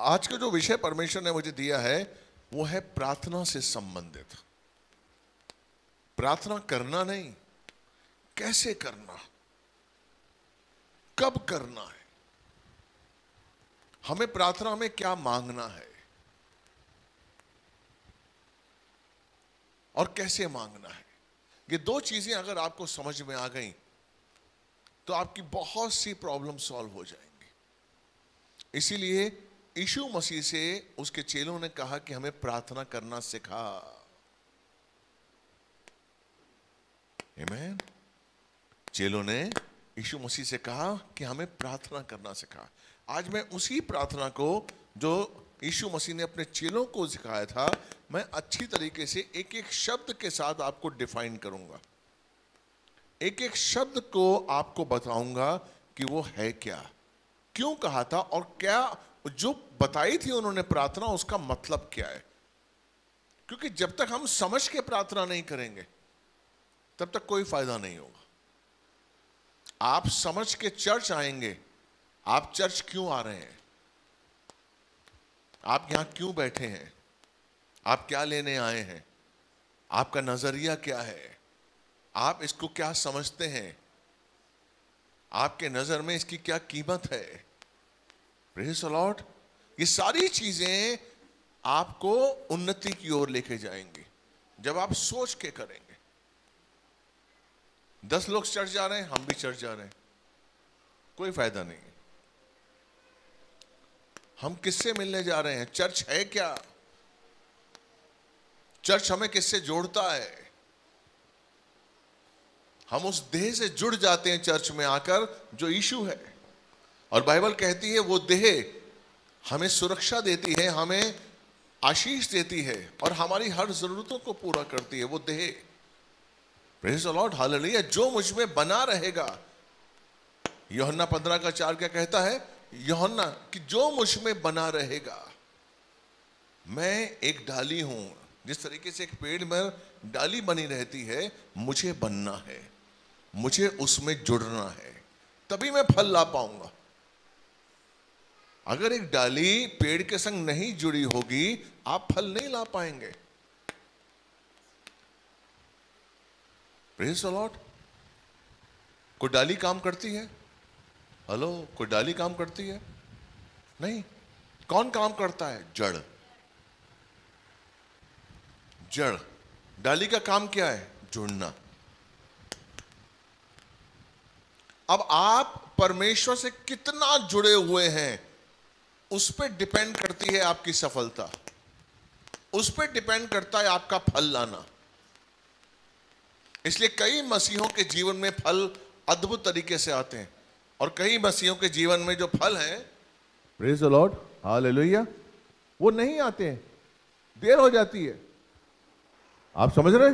आज का जो विषय परमेश्वर ने मुझे दिया है वो है प्रार्थना से संबंधित प्रार्थना करना नहीं कैसे करना कब करना है हमें प्रार्थना में क्या मांगना है और कैसे मांगना है ये दो चीजें अगर आपको समझ में आ गई तो आपकी बहुत सी प्रॉब्लम सॉल्व हो जाएंगी इसीलिए यीशु मसीह से उसके चेलों ने कहा कि हमें प्रार्थना करना सिखा Amen. चेलों ने यीशु मसीह से कहा कि हमें प्रार्थना करना सिखा आज मैं उसी प्रार्थना को जो यीशु मसीह ने अपने चेलों को सिखाया था मैं अच्छी तरीके से एक एक शब्द के साथ आपको डिफाइन करूंगा एक एक शब्द को आपको बताऊंगा कि वो है क्या क्यों कहा था और क्या जो बताई थी उन्होंने प्रार्थना उसका मतलब क्या है क्योंकि जब तक हम समझ के प्रार्थना नहीं करेंगे तब तक कोई फायदा नहीं होगा आप समझ के चर्च आएंगे आप चर्च क्यों आ रहे हैं आप यहां क्यों बैठे हैं आप क्या लेने आए हैं आपका नजरिया क्या है आप इसको क्या समझते हैं आपके नजर में इसकी क्या कीमत है लॉर्ड ये सारी चीजें आपको उन्नति की ओर लेके जाएंगी जब आप सोच के करेंगे दस लोग चर्च जा रहे हैं हम भी चर्च जा रहे हैं कोई फायदा नहीं हम किससे मिलने जा रहे हैं चर्च है क्या चर्च हमें किससे जोड़ता है हम उस देह से जुड़ जाते हैं चर्च में आकर जो इशू है और बाइबल कहती है वो देह हमें सुरक्षा देती है हमें आशीष देती है और हमारी हर जरूरतों को पूरा करती है वो देह हालेलुया जो मुझ में बना रहेगा योहन्ना पंद्रह का चार क्या कहता है योहन्ना कि जो मुझ में बना रहेगा मैं एक डाली हूं जिस तरीके से एक पेड़ में डाली बनी रहती है मुझे बनना है मुझे उसमें जुड़ना है तभी मैं फल ला पाऊंगा अगर एक डाली पेड़ के संग नहीं जुड़ी होगी आप फल नहीं ला पाएंगे प्रेस अलॉट कोई डाली काम करती है हेलो कोई डाली काम करती है नहीं कौन काम करता है जड़ जड़ डाली का काम क्या है जुड़ना अब आप परमेश्वर से कितना जुड़े हुए हैं उस पर डिपेंड करती है आपकी सफलता उस पर डिपेंड करता है आपका फल लाना इसलिए कई मसीहों के जीवन में फल अद्भुत तरीके से आते हैं और कई मसीहों के जीवन में जो फल हैं प्रेज द लॉर्ड हालेलुया वो नहीं आते हैं देर हो जाती है आप समझ रहे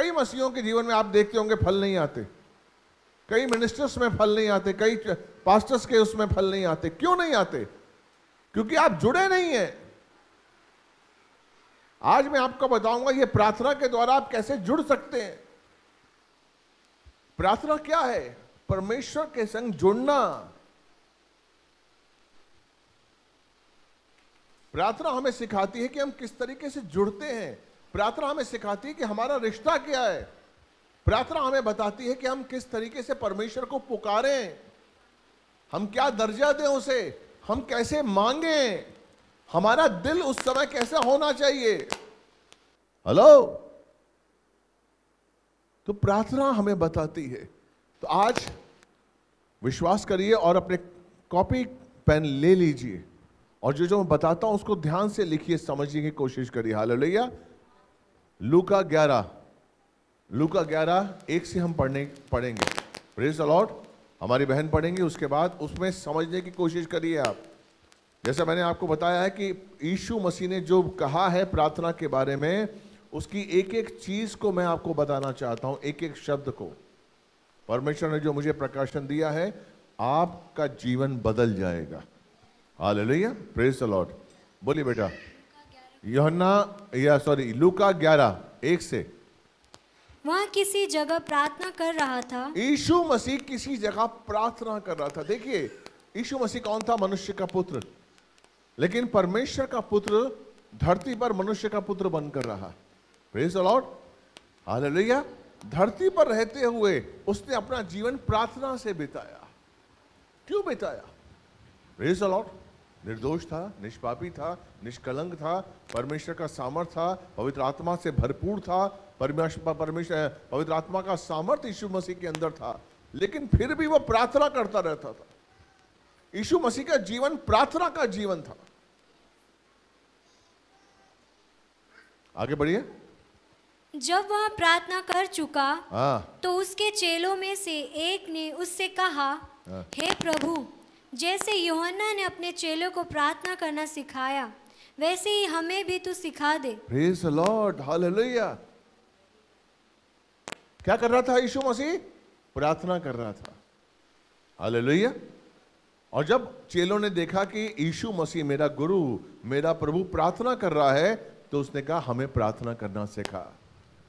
कई मसीहों के जीवन में आप देखते होंगे फल नहीं आते कई मिनिस्टर्स में फल नहीं आते कई पास्टर्स के उसमें फल नहीं आते क्यों नहीं आते क्योंकि आप जुड़े नहीं हैं आज मैं आपको बताऊंगा ये प्रार्थना के द्वारा आप कैसे जुड़ सकते हैं प्रार्थना क्या है परमेश्वर के संग जुड़ना प्रार्थना हमें सिखाती है कि हम किस तरीके से जुड़ते हैं प्रार्थना हमें सिखाती है कि हमारा रिश्ता क्या है प्रार्थना हमें बताती है कि हम किस तरीके से परमेश्वर को पुकारें हम क्या दर्जा दें उसे हम कैसे मांगे हमारा दिल उस समय कैसा होना चाहिए हेलो तो प्रार्थना हमें बताती है तो आज विश्वास करिए और अपने कॉपी पेन ले लीजिए और जो जो मैं बताता हूं उसको ध्यान से लिखिए समझने की कोशिश करिए हाल लोहिया लू का ग्यारह लू का ग्यारह एक से हम पढ़ने पढ़ेंगे प्रेज अलॉट हमारी बहन पढ़ेंगी उसके बाद उसमें समझने की कोशिश करिए आप जैसा मैंने आपको बताया है कि यीशु मसीह ने जो कहा है प्रार्थना के बारे में उसकी एक एक चीज़ को मैं आपको बताना चाहता हूं एक एक शब्द को परमेश्वर ने जो मुझे प्रकाशन दिया है आपका जीवन बदल जाएगा हाल लोहिया प्रेस अलॉट बोलिए बेटा योहन्ना या सॉरी लूका ग्यारह एक से वह किसी जगह प्रार्थना कर रहा था यीशु मसीह किसी जगह प्रार्थना कर रहा था देखिए यीशु मसीह कौन था मनुष्य का पुत्र लेकिन परमेश्वर का पुत्र धरती पर मनुष्य का पुत्र बनकर रहा प्रेज लॉर्ड हालेलुया धरती पर रहते हुए उसने अपना जीवन प्रार्थना से बिताया क्यों बिताया प्रेज लॉर्ड निर्दोष था निष्पापी था निष्कलंक था परमेश्वर का सामर्थ था पवित्र आत्मा से भरपूर था परमेश्वर परमेश्वर पवित्र आत्मा का सामर्थ्य यीशु मसीह के अंदर था लेकिन फिर भी वो प्रार्थना करता रहता था यीशु मसीह का जीवन प्रार्थना का जीवन था आगे बढ़िए जब वह प्रार्थना कर चुका आ, हाँ। तो उसके चेलों में से एक ने उससे कहा आ, हाँ। हे प्रभु जैसे योहन्ना ने अपने चेलों को प्रार्थना करना सिखाया वैसे ही हमें भी तू सिखा दे लॉर्ड हालेलुया क्या कर रहा था यीशु मसीह प्रार्थना कर रहा था हालेलुया और जब चेलों ने देखा कि यीशु मसीह मेरा गुरु मेरा प्रभु प्रार्थना कर रहा है तो उसने कहा हमें प्रार्थना करना सिखा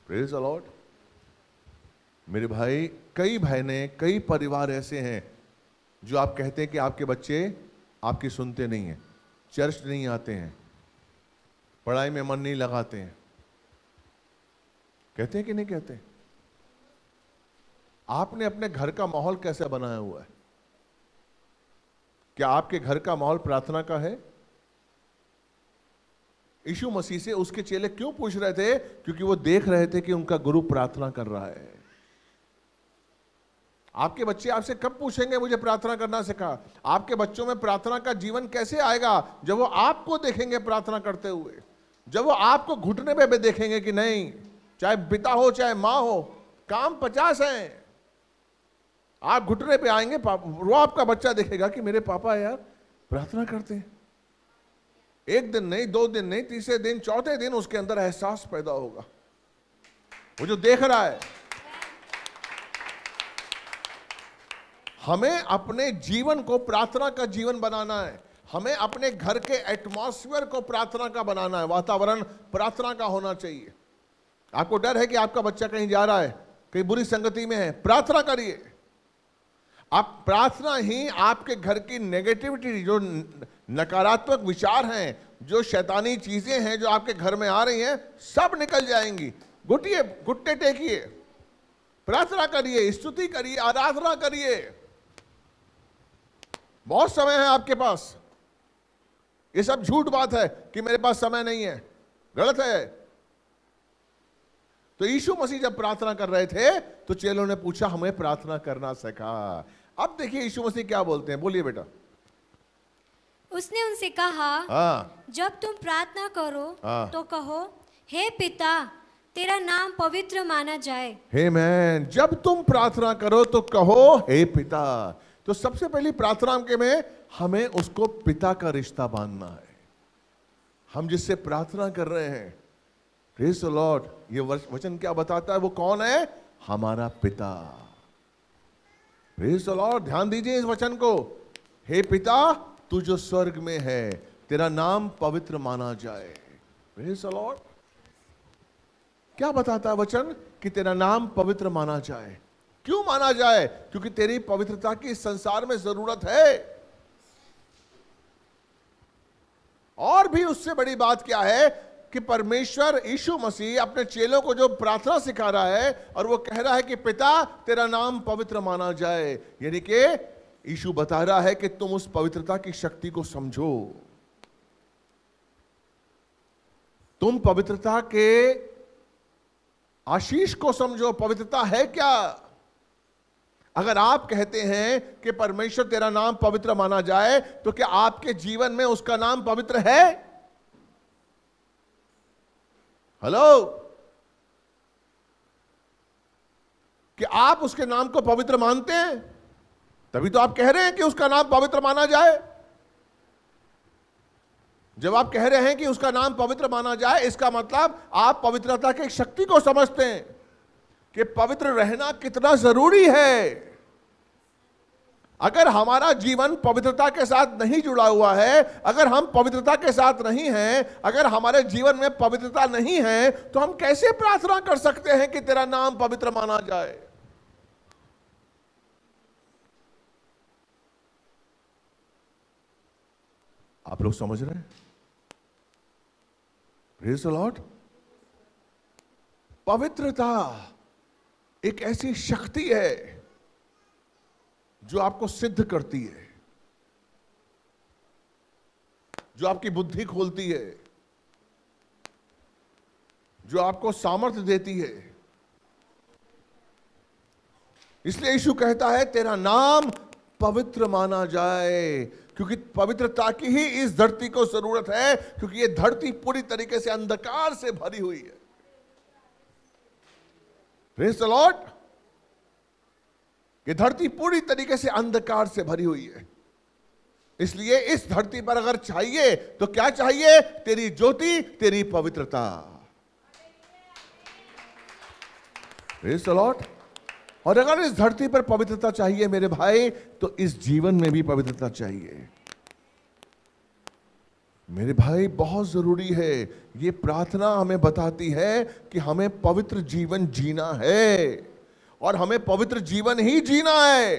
प्रेज अलॉट मेरे भाई कई बहने कई परिवार ऐसे हैं जो आप कहते हैं कि आपके बच्चे आपकी सुनते नहीं हैं चर्च नहीं आते हैं पढ़ाई में मन नहीं लगाते हैं कहते हैं कि नहीं कहते हैं? आपने अपने घर का माहौल कैसे बनाया हुआ है क्या आपके घर का माहौल प्रार्थना का है यीशु मसीह से उसके चेले क्यों पूछ रहे थे क्योंकि वो देख रहे थे कि उनका गुरु प्रार्थना कर रहा है आपके बच्चे आपसे कब पूछेंगे मुझे प्रार्थना करना सिखा आपके बच्चों में प्रार्थना का जीवन कैसे आएगा जब वो आपको देखेंगे प्रार्थना करते हुए जब वो आपको घुटने पे भी देखेंगे कि नहीं चाहे पिता हो चाहे माँ हो काम पचास हैं आप घुटने पे आएंगे वो आपका बच्चा देखेगा कि मेरे पापा यार प्रार्थना करते हैं एक दिन नहीं दो दिन नहीं तीसरे दिन चौथे दिन उसके अंदर एहसास पैदा होगा वो जो देख रहा है हमें अपने जीवन को प्रार्थना का जीवन बनाना है हमें अपने घर के एटमॉस्फेयर को प्रार्थना का बनाना है वातावरण प्रार्थना का होना चाहिए आपको डर है कि आपका बच्चा कहीं जा रहा है कहीं बुरी संगति में है प्रार्थना करिए आप प्रार्थना ही आपके घर की नेगेटिविटी जो नकारात्मक विचार हैं जो शैतानी चीज़ें हैं जो आपके घर में आ रही हैं सब निकल जाएंगी घुटिए घुट्टे टेकिए प्रार्थना करिए स्तुति करिए आराधना करिए बहुत समय है आपके पास ये सब झूठ बात है कि मेरे पास समय नहीं है गलत है तो यीशु मसीह जब प्रार्थना कर रहे थे तो चेलों ने पूछा हमें प्रार्थना करना सिखा अब देखिए यीशु मसीह क्या बोलते हैं बोलिए बेटा उसने उनसे कहा आ, हाँ। जब तुम प्रार्थना करो आ, हाँ। तो कहो हे पिता तेरा नाम पवित्र माना जाए हे मैन जब तुम प्रार्थना करो तो कहो हे पिता तो सबसे पहली प्रार्थना के में हमें उसको पिता का रिश्ता बांधना है हम जिससे प्रार्थना कर रहे हैं लॉर्ड ये वचन क्या बताता है वो कौन है हमारा पिता और ध्यान दीजिए इस वचन को हे पिता तू जो स्वर्ग में है तेरा नाम पवित्र माना जाए लॉर्ड क्या बताता है वचन कि तेरा नाम पवित्र माना जाए क्यों माना जाए क्योंकि तेरी पवित्रता की इस संसार में जरूरत है और भी उससे बड़ी बात क्या है कि परमेश्वर यीशु मसीह अपने चेलों को जो प्रार्थना सिखा रहा है और वो कह रहा है कि पिता तेरा नाम पवित्र माना जाए यानी कि यीशु बता रहा है कि तुम उस पवित्रता की शक्ति को समझो तुम पवित्रता के आशीष को समझो पवित्रता है क्या अगर आप कहते हैं कि परमेश्वर तेरा नाम पवित्र माना जाए तो क्या आपके जीवन में उसका नाम पवित्र है हेलो कि आप उसके नाम को पवित्र मानते हैं तभी तो आप कह रहे हैं कि उसका नाम पवित्र माना जाए जब आप कह रहे हैं कि उसका नाम पवित्र माना जाए इसका मतलब आप पवित्रता की शक्ति को समझते हैं कि पवित्र रहना कितना जरूरी है अगर हमारा जीवन पवित्रता के साथ नहीं जुड़ा हुआ है अगर हम पवित्रता के साथ नहीं हैं अगर हमारे जीवन में पवित्रता नहीं है तो हम कैसे प्रार्थना कर सकते हैं कि तेरा नाम पवित्र माना जाए आप लोग समझ रहे हैं लॉर्ड पवित्रता एक ऐसी शक्ति है जो आपको सिद्ध करती है जो आपकी बुद्धि खोलती है जो आपको सामर्थ्य देती है इसलिए यीशु कहता है तेरा नाम पवित्र माना जाए क्योंकि पवित्रता की ही इस धरती को जरूरत है क्योंकि यह धरती पूरी तरीके से अंधकार से भरी हुई है लॉर्ड ये धरती पूरी तरीके से अंधकार से भरी हुई है इसलिए इस धरती पर अगर चाहिए तो क्या चाहिए तेरी ज्योति तेरी पवित्रता लॉट और अगर इस धरती पर पवित्रता चाहिए मेरे भाई तो इस जीवन में भी पवित्रता चाहिए मेरे भाई बहुत जरूरी है ये प्रार्थना हमें बताती है कि हमें पवित्र जीवन जीना है और हमें पवित्र जीवन ही जीना है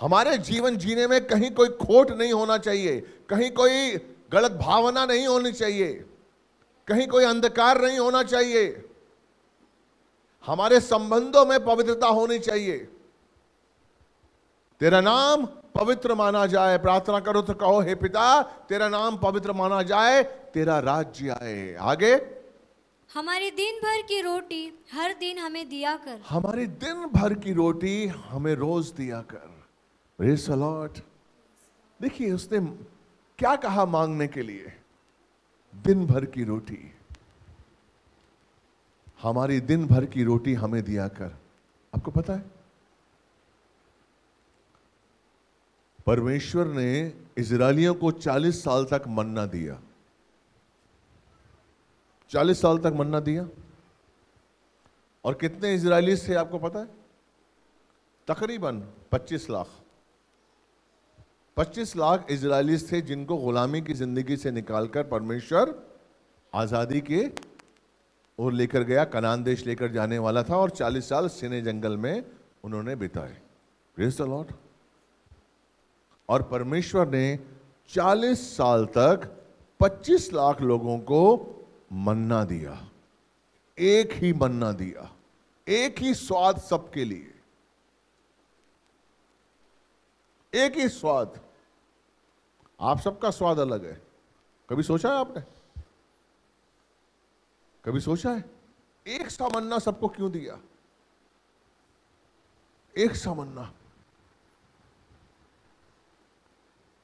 हमारे जीवन जीने में कहीं कोई खोट नहीं होना चाहिए कहीं कोई गलत भावना नहीं होनी चाहिए कहीं कोई अंधकार नहीं होना चाहिए हमारे संबंधों में पवित्रता होनी चाहिए तेरा नाम पवित्र माना जाए प्रार्थना करो तो कहो हे पिता तेरा नाम पवित्र माना जाए तेरा राज्य आए आगे हमारी दिन भर की रोटी हर दिन हमें दिया कर हमारी दिन भर की रोटी हमें रोज दिया कर लॉर्ड देखिए उसने क्या कहा मांगने के लिए दिन भर की रोटी हमारी दिन भर की रोटी हमें दिया कर आपको पता है परमेश्वर ने इसराइलियों को 40 साल तक मन्ना दिया चालीस साल तक मन्ना दिया और कितने इसराइली थे आपको पता है तकरीबन 25 लाख 25 लाख इसराइलीस थे जिनको गुलामी की ज़िंदगी से निकालकर परमेश्वर आज़ादी के और लेकर गया कनान देश लेकर जाने वाला था और 40 साल सिने जंगल में उन्होंने बिताए द लॉर्ड और परमेश्वर ने 40 साल तक 25 लाख लोगों को मन्ना दिया एक ही मन्ना दिया एक ही स्वाद सबके लिए एक ही स्वाद आप सबका स्वाद अलग है कभी सोचा है आपने कभी सोचा है एक सा मन्ना सबको क्यों दिया एक सा मन्ना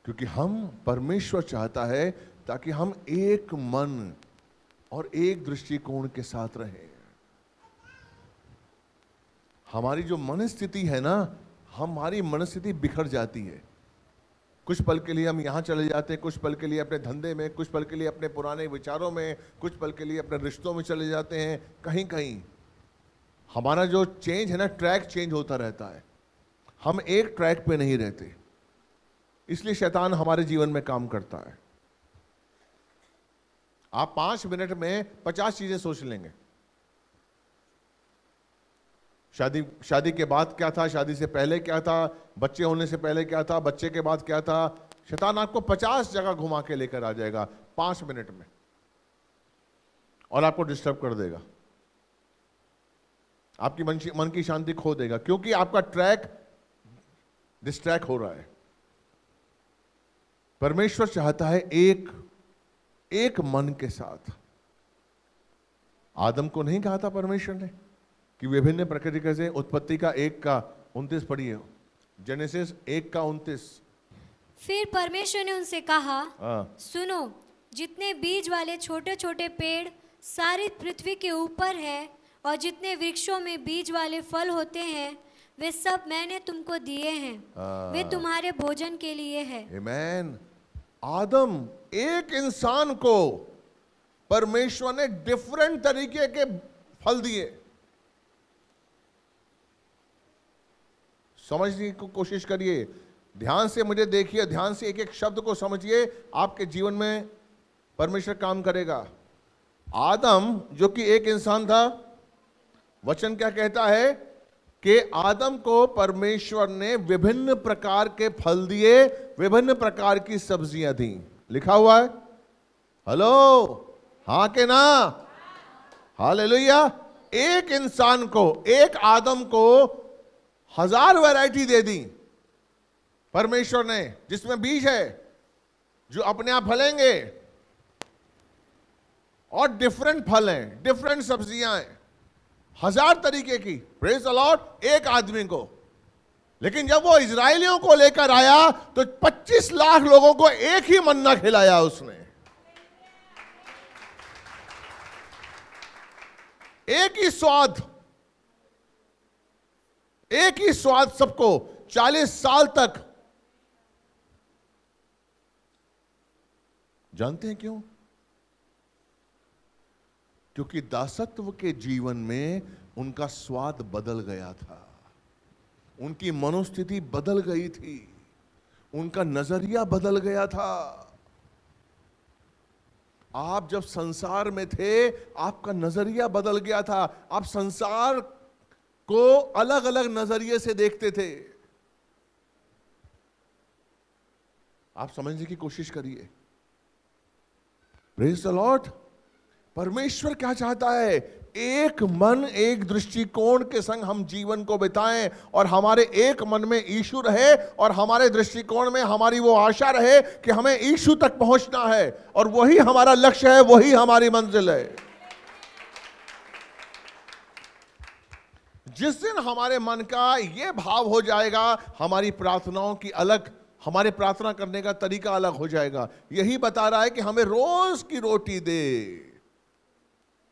क्योंकि हम परमेश्वर चाहता है ताकि हम एक मन और एक दृष्टिकोण के साथ रहे हमारी जो मनस्थिति है ना हमारी मनस्थिति बिखर जाती है कुछ पल के लिए हम यहाँ चले जाते हैं कुछ पल के लिए अपने धंधे में कुछ पल के लिए अपने पुराने विचारों में कुछ पल के लिए अपने रिश्तों में चले जाते हैं कहीं कहीं हमारा जो चेंज है ना ट्रैक चेंज होता रहता है हम एक ट्रैक पे नहीं रहते इसलिए शैतान हमारे जीवन में काम करता है आप पांच मिनट में पचास चीजें सोच लेंगे शादी शादी के बाद क्या था शादी से पहले क्या था बच्चे होने से पहले क्या था बच्चे के बाद क्या था शैतान आपको पचास जगह घुमा के लेकर आ जाएगा पांच मिनट में और आपको डिस्टर्ब कर देगा आपकी मन मन की शांति खो देगा क्योंकि आपका ट्रैक डिस्ट्रैक हो रहा है परमेश्वर चाहता है एक एक मन के साथ आदम को नहीं कहा था परमेश्वर ने कि विभिन्न प्रकृति कैसे उत्पत्ति का एक का उन्तीस पढ़िए जेनेसिस एक का उन्तीस फिर परमेश्वर ने उनसे कहा आ, हाँ। सुनो जितने बीज वाले छोटे छोटे पेड़ सारी पृथ्वी के ऊपर है और जितने वृक्षों में बीज वाले फल होते हैं वे सब मैंने तुमको दिए हैं आ, वे हाँ। तुम्हारे भोजन के लिए है Amen. आदम एक इंसान को परमेश्वर ने डिफरेंट तरीके के फल दिए समझने की कोशिश करिए ध्यान से मुझे देखिए ध्यान से एक एक शब्द को समझिए आपके जीवन में परमेश्वर काम करेगा आदम जो कि एक इंसान था वचन क्या कहता है कि आदम को परमेश्वर ने विभिन्न प्रकार के फल दिए विभिन्न प्रकार की सब्जियां दी लिखा हुआ है हेलो हा के ना हाल एक इंसान को एक आदम को हजार वैरायटी दे दी परमेश्वर ने जिसमें बीज है जो अपने आप फलेंगे और डिफरेंट फल हैं डिफरेंट सब्जियां हैं हजार तरीके की प्रेस अलॉट एक आदमी को लेकिन जब वो इसराइलियों को लेकर आया तो 25 लाख लोगों को एक ही मन्ना खिलाया उसने एक ही स्वाद एक ही स्वाद सबको 40 साल तक जानते हैं क्यों क्योंकि दासत्व के जीवन में उनका स्वाद बदल गया था उनकी मनोस्थिति बदल गई थी उनका नजरिया बदल गया था आप जब संसार में थे आपका नजरिया बदल गया था आप संसार को अलग अलग नजरिए से देखते थे आप समझने की कोशिश करिए लॉर्ड परमेश्वर क्या चाहता है एक मन एक दृष्टिकोण के संग हम जीवन को बिताएं और हमारे एक मन में ईशु रहे और हमारे दृष्टिकोण में हमारी वो आशा रहे कि हमें ईशु तक पहुंचना है और वही हमारा लक्ष्य है वही हमारी मंजिल है जिस दिन हमारे मन का ये भाव हो जाएगा हमारी प्रार्थनाओं की अलग हमारे प्रार्थना करने का तरीका अलग हो जाएगा यही बता रहा है कि हमें रोज की रोटी दे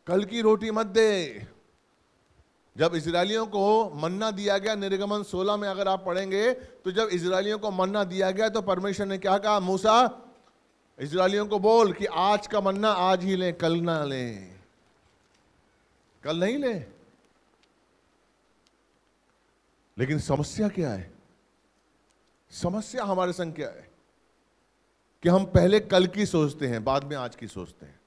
कल की रोटी मत दे जब इसराइलियों को मन्ना दिया गया निर्गमन 16 में अगर आप पढ़ेंगे तो जब इसराइलियों को मन्ना दिया गया तो परमेश्वर ने क्या कहा मूसा इसराइलियों को बोल कि आज का मन्ना आज ही लें कल ना लें कल नहीं लें लेकिन समस्या क्या है समस्या हमारे संग क्या है कि हम पहले कल की सोचते हैं बाद में आज की सोचते हैं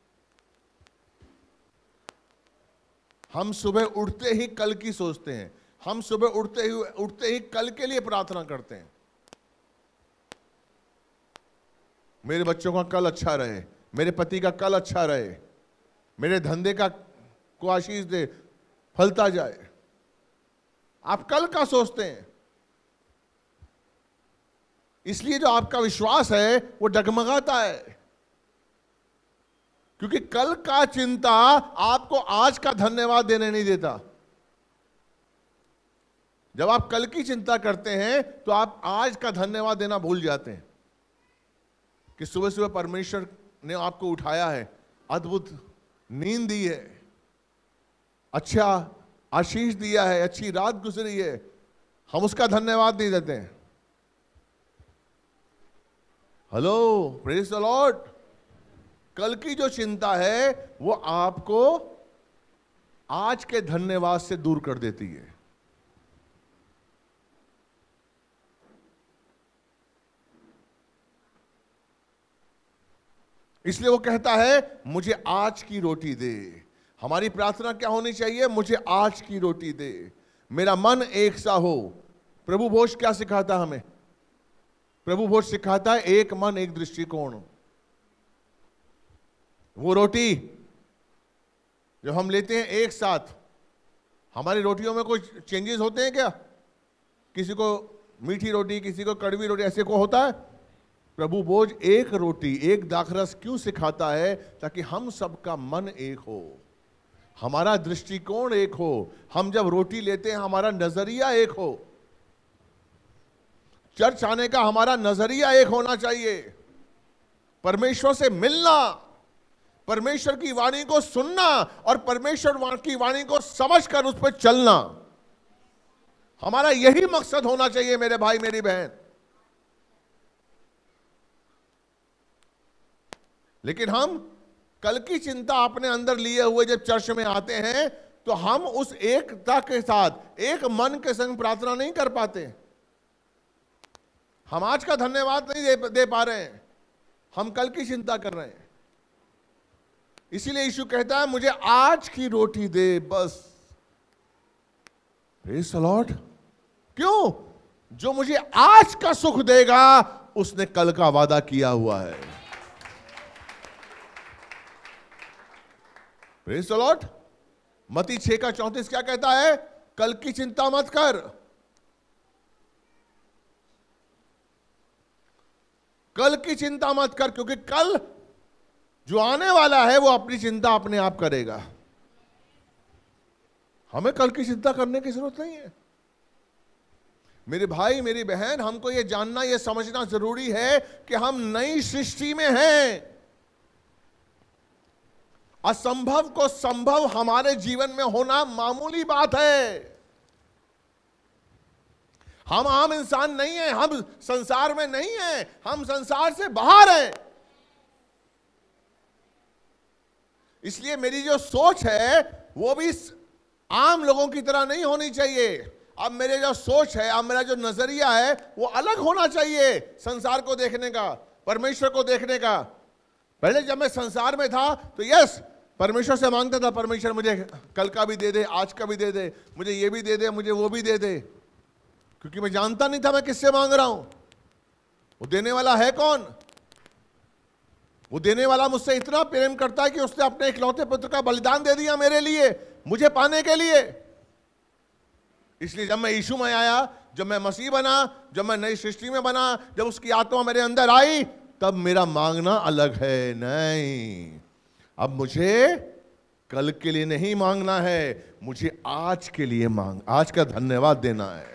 हम सुबह उठते ही कल की सोचते हैं हम सुबह उठते ही उठते ही कल के लिए प्रार्थना करते हैं मेरे बच्चों का कल अच्छा रहे मेरे पति का कल अच्छा रहे मेरे धंधे का को आशीष दे फलता जाए आप कल का सोचते हैं इसलिए जो आपका विश्वास है वो डगमगाता है क्योंकि कल का चिंता आपको आज का धन्यवाद देने नहीं देता जब आप कल की चिंता करते हैं तो आप आज का धन्यवाद देना भूल जाते हैं कि सुबह सुबह परमेश्वर ने आपको उठाया है अद्भुत नींद दी है अच्छा आशीष दिया है अच्छी रात गुजरी है हम उसका धन्यवाद नहीं देते हैं हेलो प्रेज द लॉर्ड कल की जो चिंता है वो आपको आज के धन्यवाद से दूर कर देती है इसलिए वो कहता है मुझे आज की रोटी दे हमारी प्रार्थना क्या होनी चाहिए मुझे आज की रोटी दे मेरा मन एक सा हो प्रभु भोज क्या सिखाता हमें प्रभु भोज सिखाता है एक मन एक दृष्टिकोण वो रोटी जो हम लेते हैं एक साथ हमारी रोटियों में कुछ चेंजेस होते हैं क्या किसी को मीठी रोटी किसी को कड़वी रोटी ऐसे को होता है प्रभु बोझ एक रोटी एक दाखरस क्यों सिखाता है ताकि हम सबका मन एक हो हमारा दृष्टिकोण एक हो हम जब रोटी लेते हैं हमारा नजरिया एक हो चर्च आने का हमारा नजरिया एक होना चाहिए परमेश्वर से मिलना परमेश्वर की वाणी को सुनना और परमेश्वर की वाणी को समझकर उस पर चलना हमारा यही मकसद होना चाहिए मेरे भाई मेरी बहन लेकिन हम कल की चिंता अपने अंदर लिए हुए जब चर्च में आते हैं तो हम उस एकता के साथ एक मन के संग प्रार्थना नहीं कर पाते हम आज का धन्यवाद नहीं दे, दे पा रहे हैं हम कल की चिंता कर रहे हैं इसीलिए यीशु कहता है मुझे आज की रोटी दे बस सलॉट क्यों जो मुझे आज का सुख देगा उसने कल का वादा किया हुआ है प्रेस मती छे का चौंतीस क्या कहता है कल की चिंता मत कर कल की चिंता मत कर क्योंकि कल जो आने वाला है वो अपनी चिंता अपने आप करेगा हमें कल की चिंता करने की जरूरत नहीं है मेरे भाई मेरी बहन हमको ये जानना ये समझना जरूरी है कि हम नई सृष्टि में हैं असंभव को संभव हमारे जीवन में होना मामूली बात है हम आम इंसान नहीं है हम संसार में नहीं है हम संसार से बाहर हैं इसलिए मेरी जो सोच है वो भी आम लोगों की तरह नहीं होनी चाहिए अब मेरे जो सोच है अब मेरा जो नजरिया है वो अलग होना चाहिए संसार को देखने का परमेश्वर को देखने का पहले जब मैं संसार में था तो यस परमेश्वर से मांगता था परमेश्वर मुझे कल का भी दे दे आज का भी दे दे मुझे ये भी दे दे मुझे वो भी दे दे क्योंकि मैं जानता नहीं था मैं किससे मांग रहा हूं वो देने वाला है कौन वो देने वाला मुझसे इतना प्रेम करता है कि उसने अपने इकलौते पुत्र का बलिदान दे दिया मेरे लिए मुझे पाने के लिए इसलिए जब मैं यीशु में आया जब मैं मसीह बना जब मैं नई सृष्टि में बना जब उसकी आत्मा मेरे अंदर आई तब मेरा मांगना अलग है नहीं अब मुझे कल के लिए नहीं मांगना है मुझे आज के लिए मांग आज का धन्यवाद देना है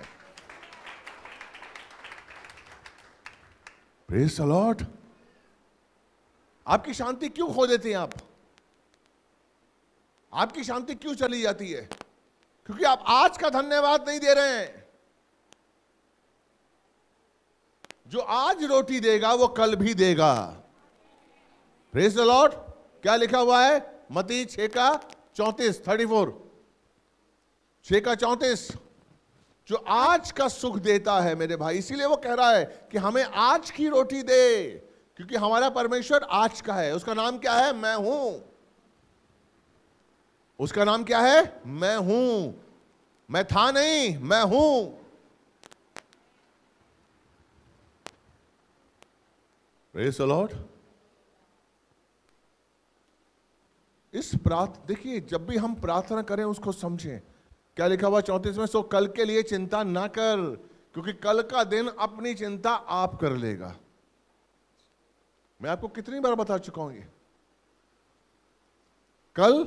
प्रेस अलॉट आपकी शांति क्यों खो देते हैं आप आपकी शांति क्यों चली जाती है क्योंकि आप आज का धन्यवाद नहीं दे रहे हैं जो आज रोटी देगा वो कल भी देगा प्रेस लॉर्ड क्या लिखा हुआ है मती छे का चौंतीस थर्टी फोर छे का चौंतीस जो आज का सुख देता है मेरे भाई इसीलिए वो कह रहा है कि हमें आज की रोटी दे क्योंकि हमारा परमेश्वर आज का है उसका नाम क्या है मैं हूं उसका नाम क्या है मैं हूं मैं था नहीं मैं हूं रेस इस प्रार्थ देखिए जब भी हम प्रार्थना करें उसको समझें क्या लिखा हुआ चौंतीस में सो कल के लिए चिंता ना कर क्योंकि कल का दिन अपनी चिंता आप कर लेगा मैं आपको कितनी बार बता चुका हूं ये कल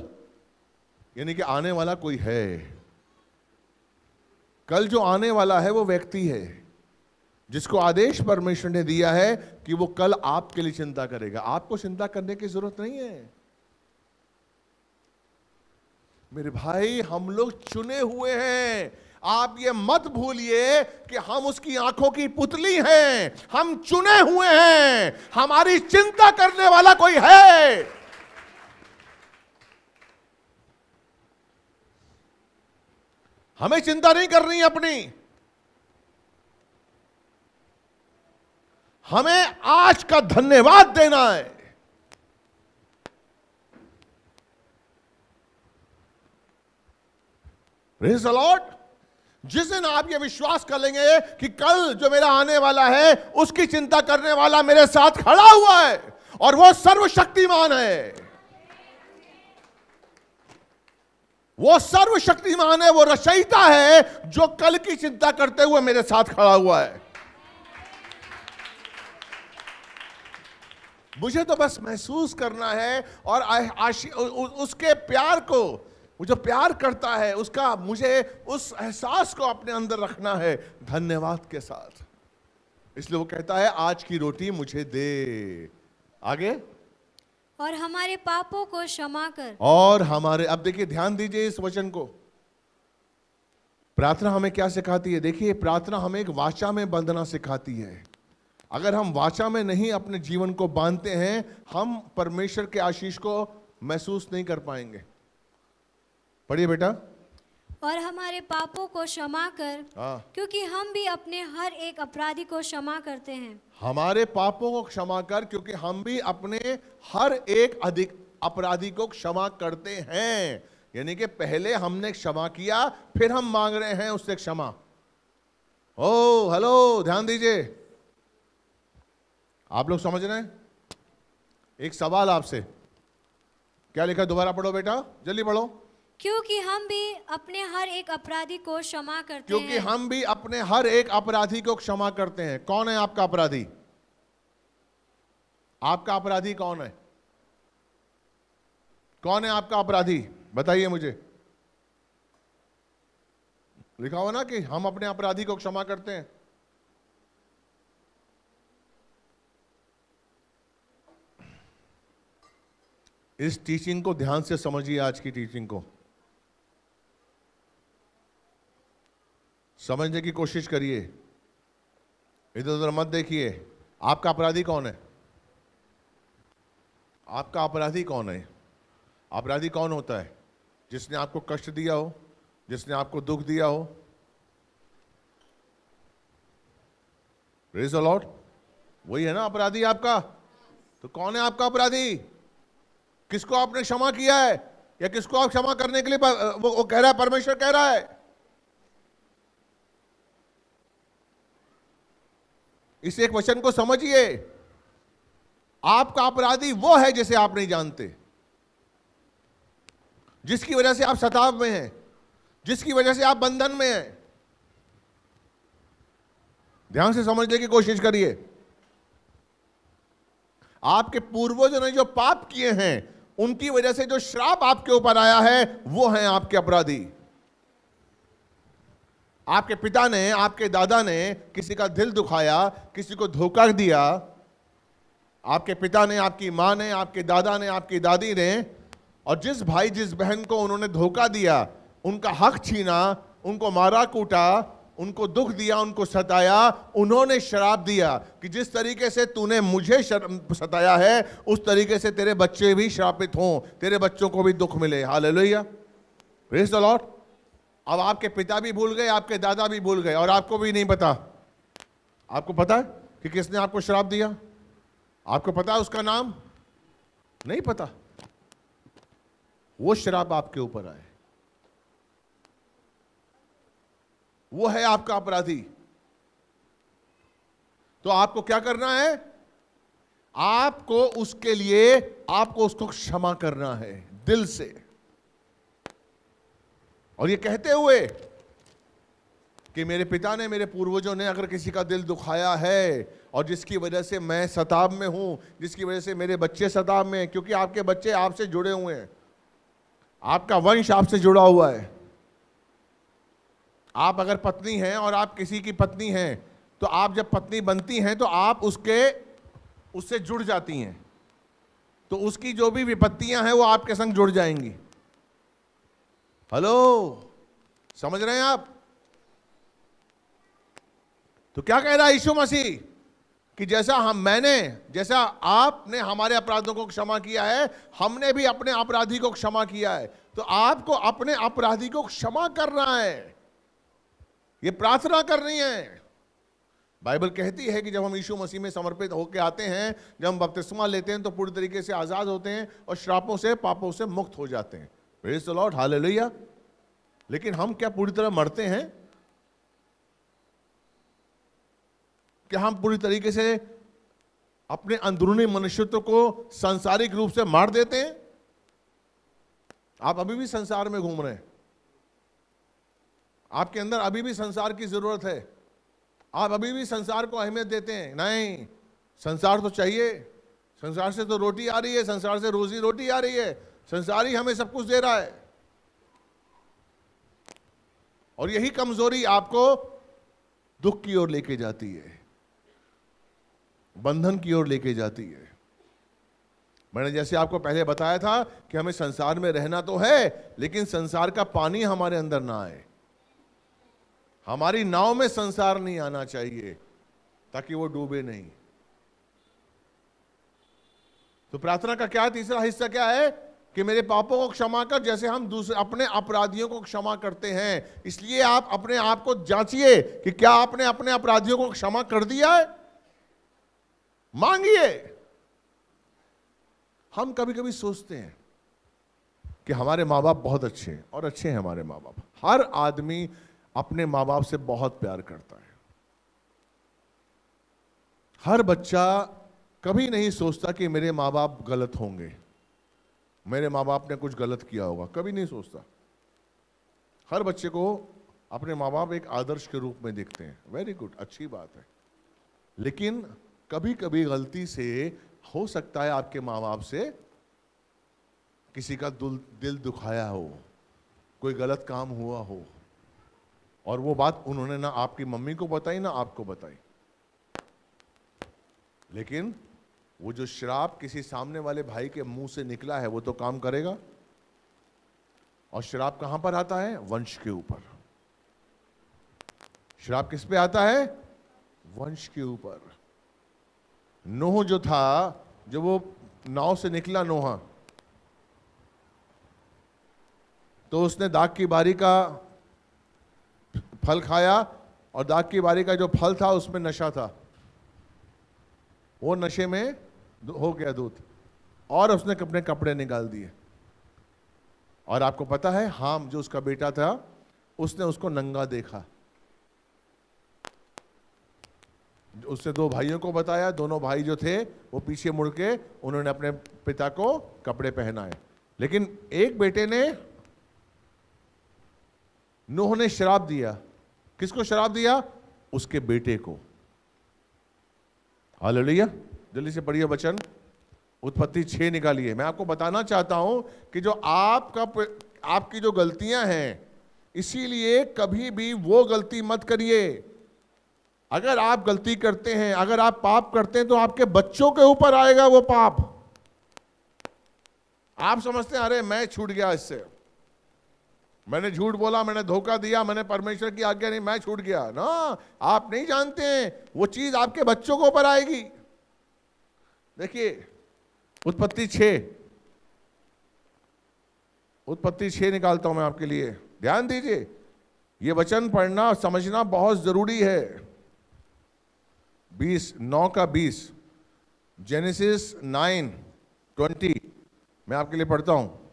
यानी कि आने वाला कोई है कल जो आने वाला है वो व्यक्ति है जिसको आदेश परमेश्वर ने दिया है कि वो कल आपके लिए चिंता करेगा आपको चिंता करने की जरूरत नहीं है मेरे भाई हम लोग चुने हुए हैं आप ये मत भूलिए कि हम उसकी आंखों की पुतली हैं हम चुने हुए हैं हमारी चिंता करने वाला कोई है हमें चिंता नहीं करनी अपनी हमें आज का धन्यवाद देना है प्रेज अलॉट जिस दिन आप ये विश्वास कर लेंगे कि कल जो मेरा आने वाला है उसकी चिंता करने वाला मेरे साथ खड़ा हुआ है और वो सर्वशक्तिमान है वो सर्वशक्तिमान है वो रचयिता है जो कल की चिंता करते हुए मेरे साथ खड़ा हुआ है मुझे तो बस महसूस करना है और आशी, उसके प्यार को वो जो प्यार करता है उसका मुझे उस एहसास को अपने अंदर रखना है धन्यवाद के साथ इसलिए वो कहता है आज की रोटी मुझे दे आगे और हमारे पापों को क्षमा कर और हमारे अब देखिए ध्यान दीजिए इस वचन को प्रार्थना हमें क्या सिखाती है देखिए प्रार्थना हमें एक वाचा में बंधना सिखाती है अगर हम वाचा में नहीं अपने जीवन को बांधते हैं हम परमेश्वर के आशीष को महसूस नहीं कर पाएंगे पढ़िए बेटा और हमारे पापों को क्षमा कर हाँ। क्योंकि हम भी अपने हर एक अपराधी को क्षमा करते हैं हमारे पापों को क्षमा कर क्योंकि हम भी अपने हर एक अधिक अपराधी को क्षमा करते हैं यानी कि पहले हमने क्षमा किया फिर हम मांग रहे हैं उससे क्षमा ओ हेलो ध्यान दीजिए आप लोग समझ रहे हैं एक सवाल आपसे क्या लिखा दोबारा पढ़ो बेटा जल्दी पढ़ो क्योंकि हम भी अपने हर एक अपराधी को क्षमा करते क्योंकि हैं क्योंकि हम भी अपने हर एक अपराधी को क्षमा करते हैं कौन है आपका अपराधी आपका अपराधी कौन है कौन है आपका अपराधी बताइए मुझे लिखा हो ना कि हम अपने अपराधी को क्षमा करते हैं इस टीचिंग को ध्यान से समझिए आज की टीचिंग को समझने की कोशिश करिए इधर उधर मत देखिए आपका अपराधी कौन है आपका अपराधी कौन है अपराधी कौन होता है जिसने आपको कष्ट दिया हो जिसने आपको दुख दिया हो रेज अलॉट वही है ना अपराधी आपका तो कौन है आपका अपराधी किसको आपने क्षमा किया है या किसको आप क्षमा करने के लिए वो, वो कह रहा है परमेश्वर कह रहा है इस एक वचन को समझिए आपका अपराधी वो है जिसे आप नहीं जानते जिसकी वजह से आप सताव में हैं जिसकी वजह से आप बंधन में हैं ध्यान से समझने की कोशिश करिए आपके पूर्वजों ने जो पाप किए हैं उनकी वजह से जो श्राप आपके ऊपर आया है वो हैं आपके अपराधी आपके पिता ने आपके दादा ने किसी का दिल दुखाया किसी को धोखा दिया आपके पिता ने आपकी माँ ने आपके दादा ने आपकी दादी ने और जिस भाई जिस बहन को उन्होंने धोखा दिया उनका हक छीना उनको मारा कूटा उनको दुख दिया उनको सताया उन्होंने शराब दिया कि जिस तरीके से तूने मुझे सताया है उस तरीके से तेरे बच्चे भी श्रापित हों तेरे बच्चों को भी दुख मिले hallelujah praise the Lord अब आपके पिता भी भूल गए आपके दादा भी भूल गए और आपको भी नहीं पता आपको पता है कि किसने आपको शराब दिया आपको पता है उसका नाम नहीं पता वो शराब आपके ऊपर आए वो है आपका अपराधी तो आपको क्या करना है आपको उसके लिए आपको उसको क्षमा करना है दिल से और ये कहते हुए कि मेरे पिता ने मेरे पूर्वजों ने अगर किसी का दिल दुखाया है और जिसकी वजह से मैं सताब में हूँ जिसकी वजह से मेरे बच्चे सताब में क्योंकि आपके बच्चे आपसे जुड़े हुए हैं आपका वंश आपसे जुड़ा हुआ है आप अगर पत्नी हैं और आप किसी की पत्नी हैं तो आप जब पत्नी बनती हैं तो आप उसके उससे जुड़ जाती हैं तो उसकी जो भी विपत्तियां हैं वो आपके संग जुड़ जाएंगी हेलो समझ रहे हैं आप तो क्या कह रहा है यीशु मसीह कि जैसा हम मैंने जैसा आपने हमारे अपराधों को क्षमा किया है हमने भी अपने अपराधी को क्षमा किया है तो आपको अपने अपराधी को क्षमा करना है ये प्रार्थना करनी है बाइबल कहती है कि जब हम यीशु मसीह में समर्पित होकर आते हैं जब हम बपतिस्मा लेते हैं तो पूरी तरीके से आज़ाद होते हैं और श्रापों से पापों से मुक्त हो जाते हैं प्रेज द लॉर्ड हालेलुया लेकिन हम क्या पूरी तरह मरते हैं क्या हम पूरी तरीके से अपने अंदरूनी मनुष्यत्व को सांसारिक रूप से मार देते हैं आप अभी भी संसार में घूम रहे हैं आपके अंदर अभी भी संसार की जरूरत है आप अभी भी संसार को अहमियत देते हैं नहीं संसार तो चाहिए संसार से तो रोटी आ रही है संसार से रोजी रोटी आ रही है संसारी हमें सब कुछ दे रहा है और यही कमजोरी आपको दुख की ओर लेके जाती है बंधन की ओर लेके जाती है मैंने जैसे आपको पहले बताया था कि हमें संसार में रहना तो है लेकिन संसार का पानी हमारे अंदर ना आए हमारी नाव में संसार नहीं आना चाहिए ताकि वो डूबे नहीं तो प्रार्थना का क्या तीसरा हिस्सा क्या है कि मेरे पापों को क्षमा कर जैसे हम दूसरे अपने अपराधियों को क्षमा करते हैं इसलिए आप अपने आप को जांचिए कि क्या आपने अपने अपराधियों को क्षमा कर दिया है मांगिए हम कभी कभी सोचते हैं कि हमारे माँ बाप बहुत अच्छे हैं और अच्छे हैं हमारे माँ बाप हर आदमी अपने माँ बाप से बहुत प्यार करता है हर बच्चा कभी नहीं सोचता कि मेरे माँ बाप गलत होंगे मेरे माँ बाप ने कुछ गलत किया होगा कभी नहीं सोचता हर बच्चे को अपने माँ बाप एक आदर्श के रूप में देखते हैं वेरी गुड अच्छी बात है लेकिन कभी कभी गलती से हो सकता है आपके माँ बाप से किसी का दिल दिल दुखाया हो कोई गलत काम हुआ हो और वो बात उन्होंने ना आपकी मम्मी को बताई ना आपको बताई लेकिन वो जो श्राप किसी सामने वाले भाई के मुंह से निकला है वो तो काम करेगा और श्राप कहां पर आता है वंश के ऊपर शराब किस पे आता है वंश के ऊपर नोह जो था जो वो नाव से निकला नोहा तो उसने दाग की बारी का फल खाया और दाग की बारी का जो फल था उसमें नशा था वो नशे में हो गया दूध और उसने अपने कपड़े निकाल दिए और आपको पता है हाम जो उसका बेटा था उसने उसको नंगा देखा उसने दो भाइयों को बताया दोनों भाई जो थे वो पीछे मुड़ के उन्होंने अपने पिता को कपड़े पहनाए लेकिन एक बेटे ने नूह ने शराब दिया किसको शराब दिया उसके बेटे को हाल जल्दी से पढ़िए वचन उत्पत्ति छः निकालिए मैं आपको बताना चाहता हूँ कि जो आपका आपकी जो गलतियाँ हैं इसीलिए कभी भी वो गलती मत करिए अगर आप गलती करते हैं अगर आप पाप करते हैं तो आपके बच्चों के ऊपर आएगा वो पाप आप समझते हैं अरे मैं छूट गया इससे मैंने झूठ बोला मैंने धोखा दिया मैंने परमेश्वर की आज्ञा नहीं मैं छूट गया ना आप नहीं जानते हैं वो चीज़ आपके बच्चों के ऊपर आएगी देखिए उत्पत्ति छ उत्पत्ति छ निकालता हूं मैं आपके लिए ध्यान दीजिए ये वचन पढ़ना समझना बहुत जरूरी है बीस नौ का बीस जेनेसिस नाइन ट्वेंटी मैं आपके लिए पढ़ता हूँ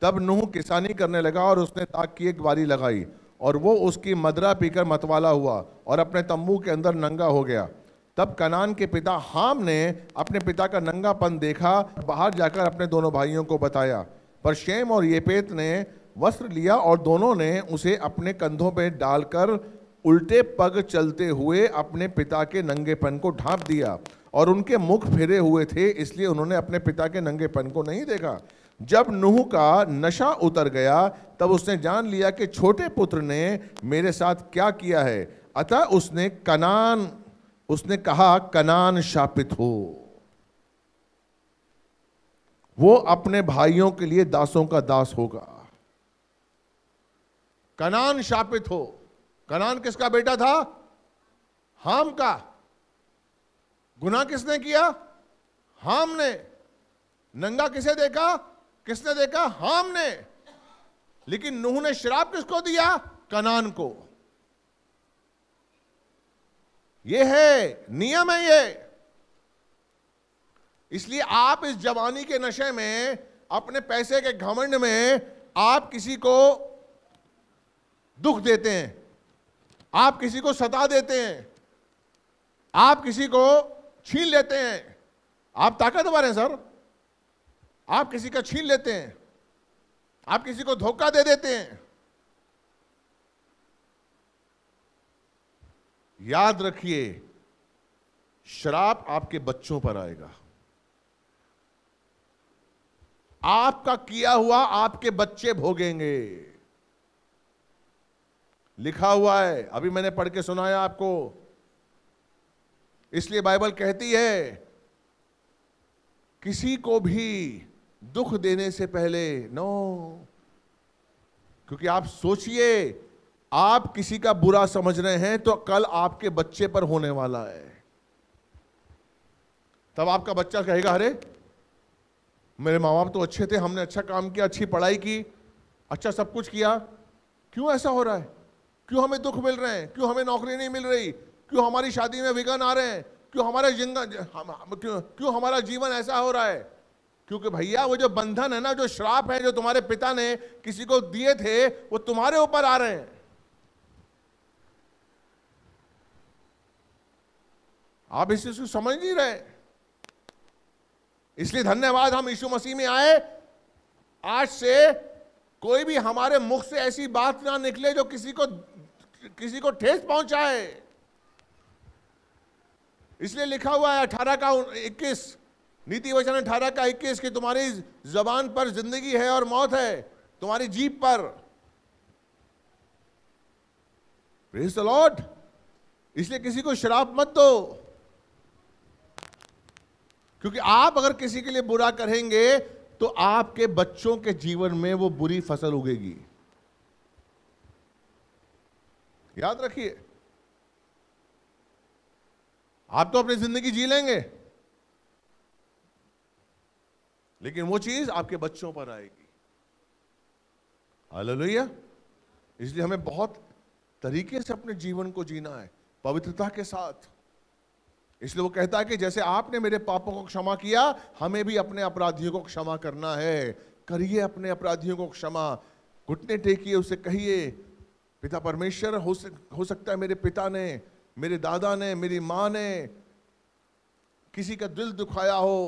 तब नूह किसानी करने लगा और उसने ताक की एक बारी लगाई और वो उसकी मदरा पीकर मतवाला हुआ और अपने तंबू के अंदर नंगा हो गया तब कनान के पिता हाम ने अपने पिता का नंगापन देखा बाहर जाकर अपने दोनों भाइयों को बताया पर शेम और येपेत ने वस्त्र लिया और दोनों ने उसे अपने कंधों पर डालकर उल्टे पग चलते हुए अपने पिता के नंगेपन को ढांप दिया और उनके मुख फिरे हुए थे इसलिए उन्होंने अपने पिता के नंगेपन को नहीं देखा जब नूह का नशा उतर गया तब उसने जान लिया कि छोटे पुत्र ने मेरे साथ क्या किया है अतः उसने कनान उसने कहा कनान शापित हो वो अपने भाइयों के लिए दासों का दास होगा कनान शापित हो कनान किसका बेटा था हाम का गुना किसने किया हाम ने नंगा किसे देखा किसने देखा हाम ने लेकिन नूह ने शराब किसको दिया कनान को ये है नियम है ये इसलिए आप इस जवानी के नशे में अपने पैसे के घमंड में आप किसी को दुख देते हैं आप किसी को सता देते हैं आप किसी को छीन लेते हैं आप ताकतवर हैं सर आप किसी का छीन लेते हैं आप किसी को धोखा दे देते हैं याद रखिए शराब आपके बच्चों पर आएगा आपका किया हुआ आपके बच्चे भोगेंगे लिखा हुआ है अभी मैंने पढ़ के सुनाया आपको इसलिए बाइबल कहती है किसी को भी दुख देने से पहले नो क्योंकि आप सोचिए आप किसी का बुरा समझ रहे हैं तो कल आपके बच्चे पर होने वाला है तब आपका बच्चा कहेगा अरे मेरे माँ बाप तो अच्छे थे हमने अच्छा काम किया अच्छी पढ़ाई की अच्छा सब कुछ किया क्यों ऐसा हो रहा है क्यों हमें दुख मिल रहे हैं क्यों हमें नौकरी नहीं मिल रही क्यों हमारी शादी में विघन आ रहे हैं क्यों हमारा हम, क्यों क्यों हमारा जीवन ऐसा हो रहा है क्योंकि भैया वो जो बंधन है ना जो श्राप है जो तुम्हारे पिता ने किसी को दिए थे वो तुम्हारे ऊपर आ रहे हैं आप इस चीज को समझ नहीं रहे इसलिए धन्यवाद हम यीशु मसीह में आए आज से कोई भी हमारे मुख से ऐसी बात ना निकले जो किसी को किसी को ठेस पहुंचाए इसलिए लिखा हुआ है अठारह का इक्कीस नीति वचन अठारह का इक्कीस कि तुम्हारी जबान पर जिंदगी है और मौत है तुम्हारी जीप पर लॉर्ड इसलिए किसी को शराब मत दो क्योंकि आप अगर किसी के लिए बुरा करेंगे तो आपके बच्चों के जीवन में वो बुरी फसल उगेगी याद रखिए आप तो अपनी जिंदगी जी लेंगे लेकिन वो चीज आपके बच्चों पर आएगी हालेलुया इसलिए हमें बहुत तरीके से अपने जीवन को जीना है पवित्रता के साथ इसलिए वो कहता है कि जैसे आपने मेरे पापों को क्षमा किया हमें भी अपने अपराधियों को क्षमा करना है करिए अपने अपराधियों को क्षमा घुटने टेकिए उसे कहिए पिता परमेश्वर हो सक हो सकता है मेरे पिता ने मेरे दादा ने मेरी माँ ने किसी का दिल दुखाया हो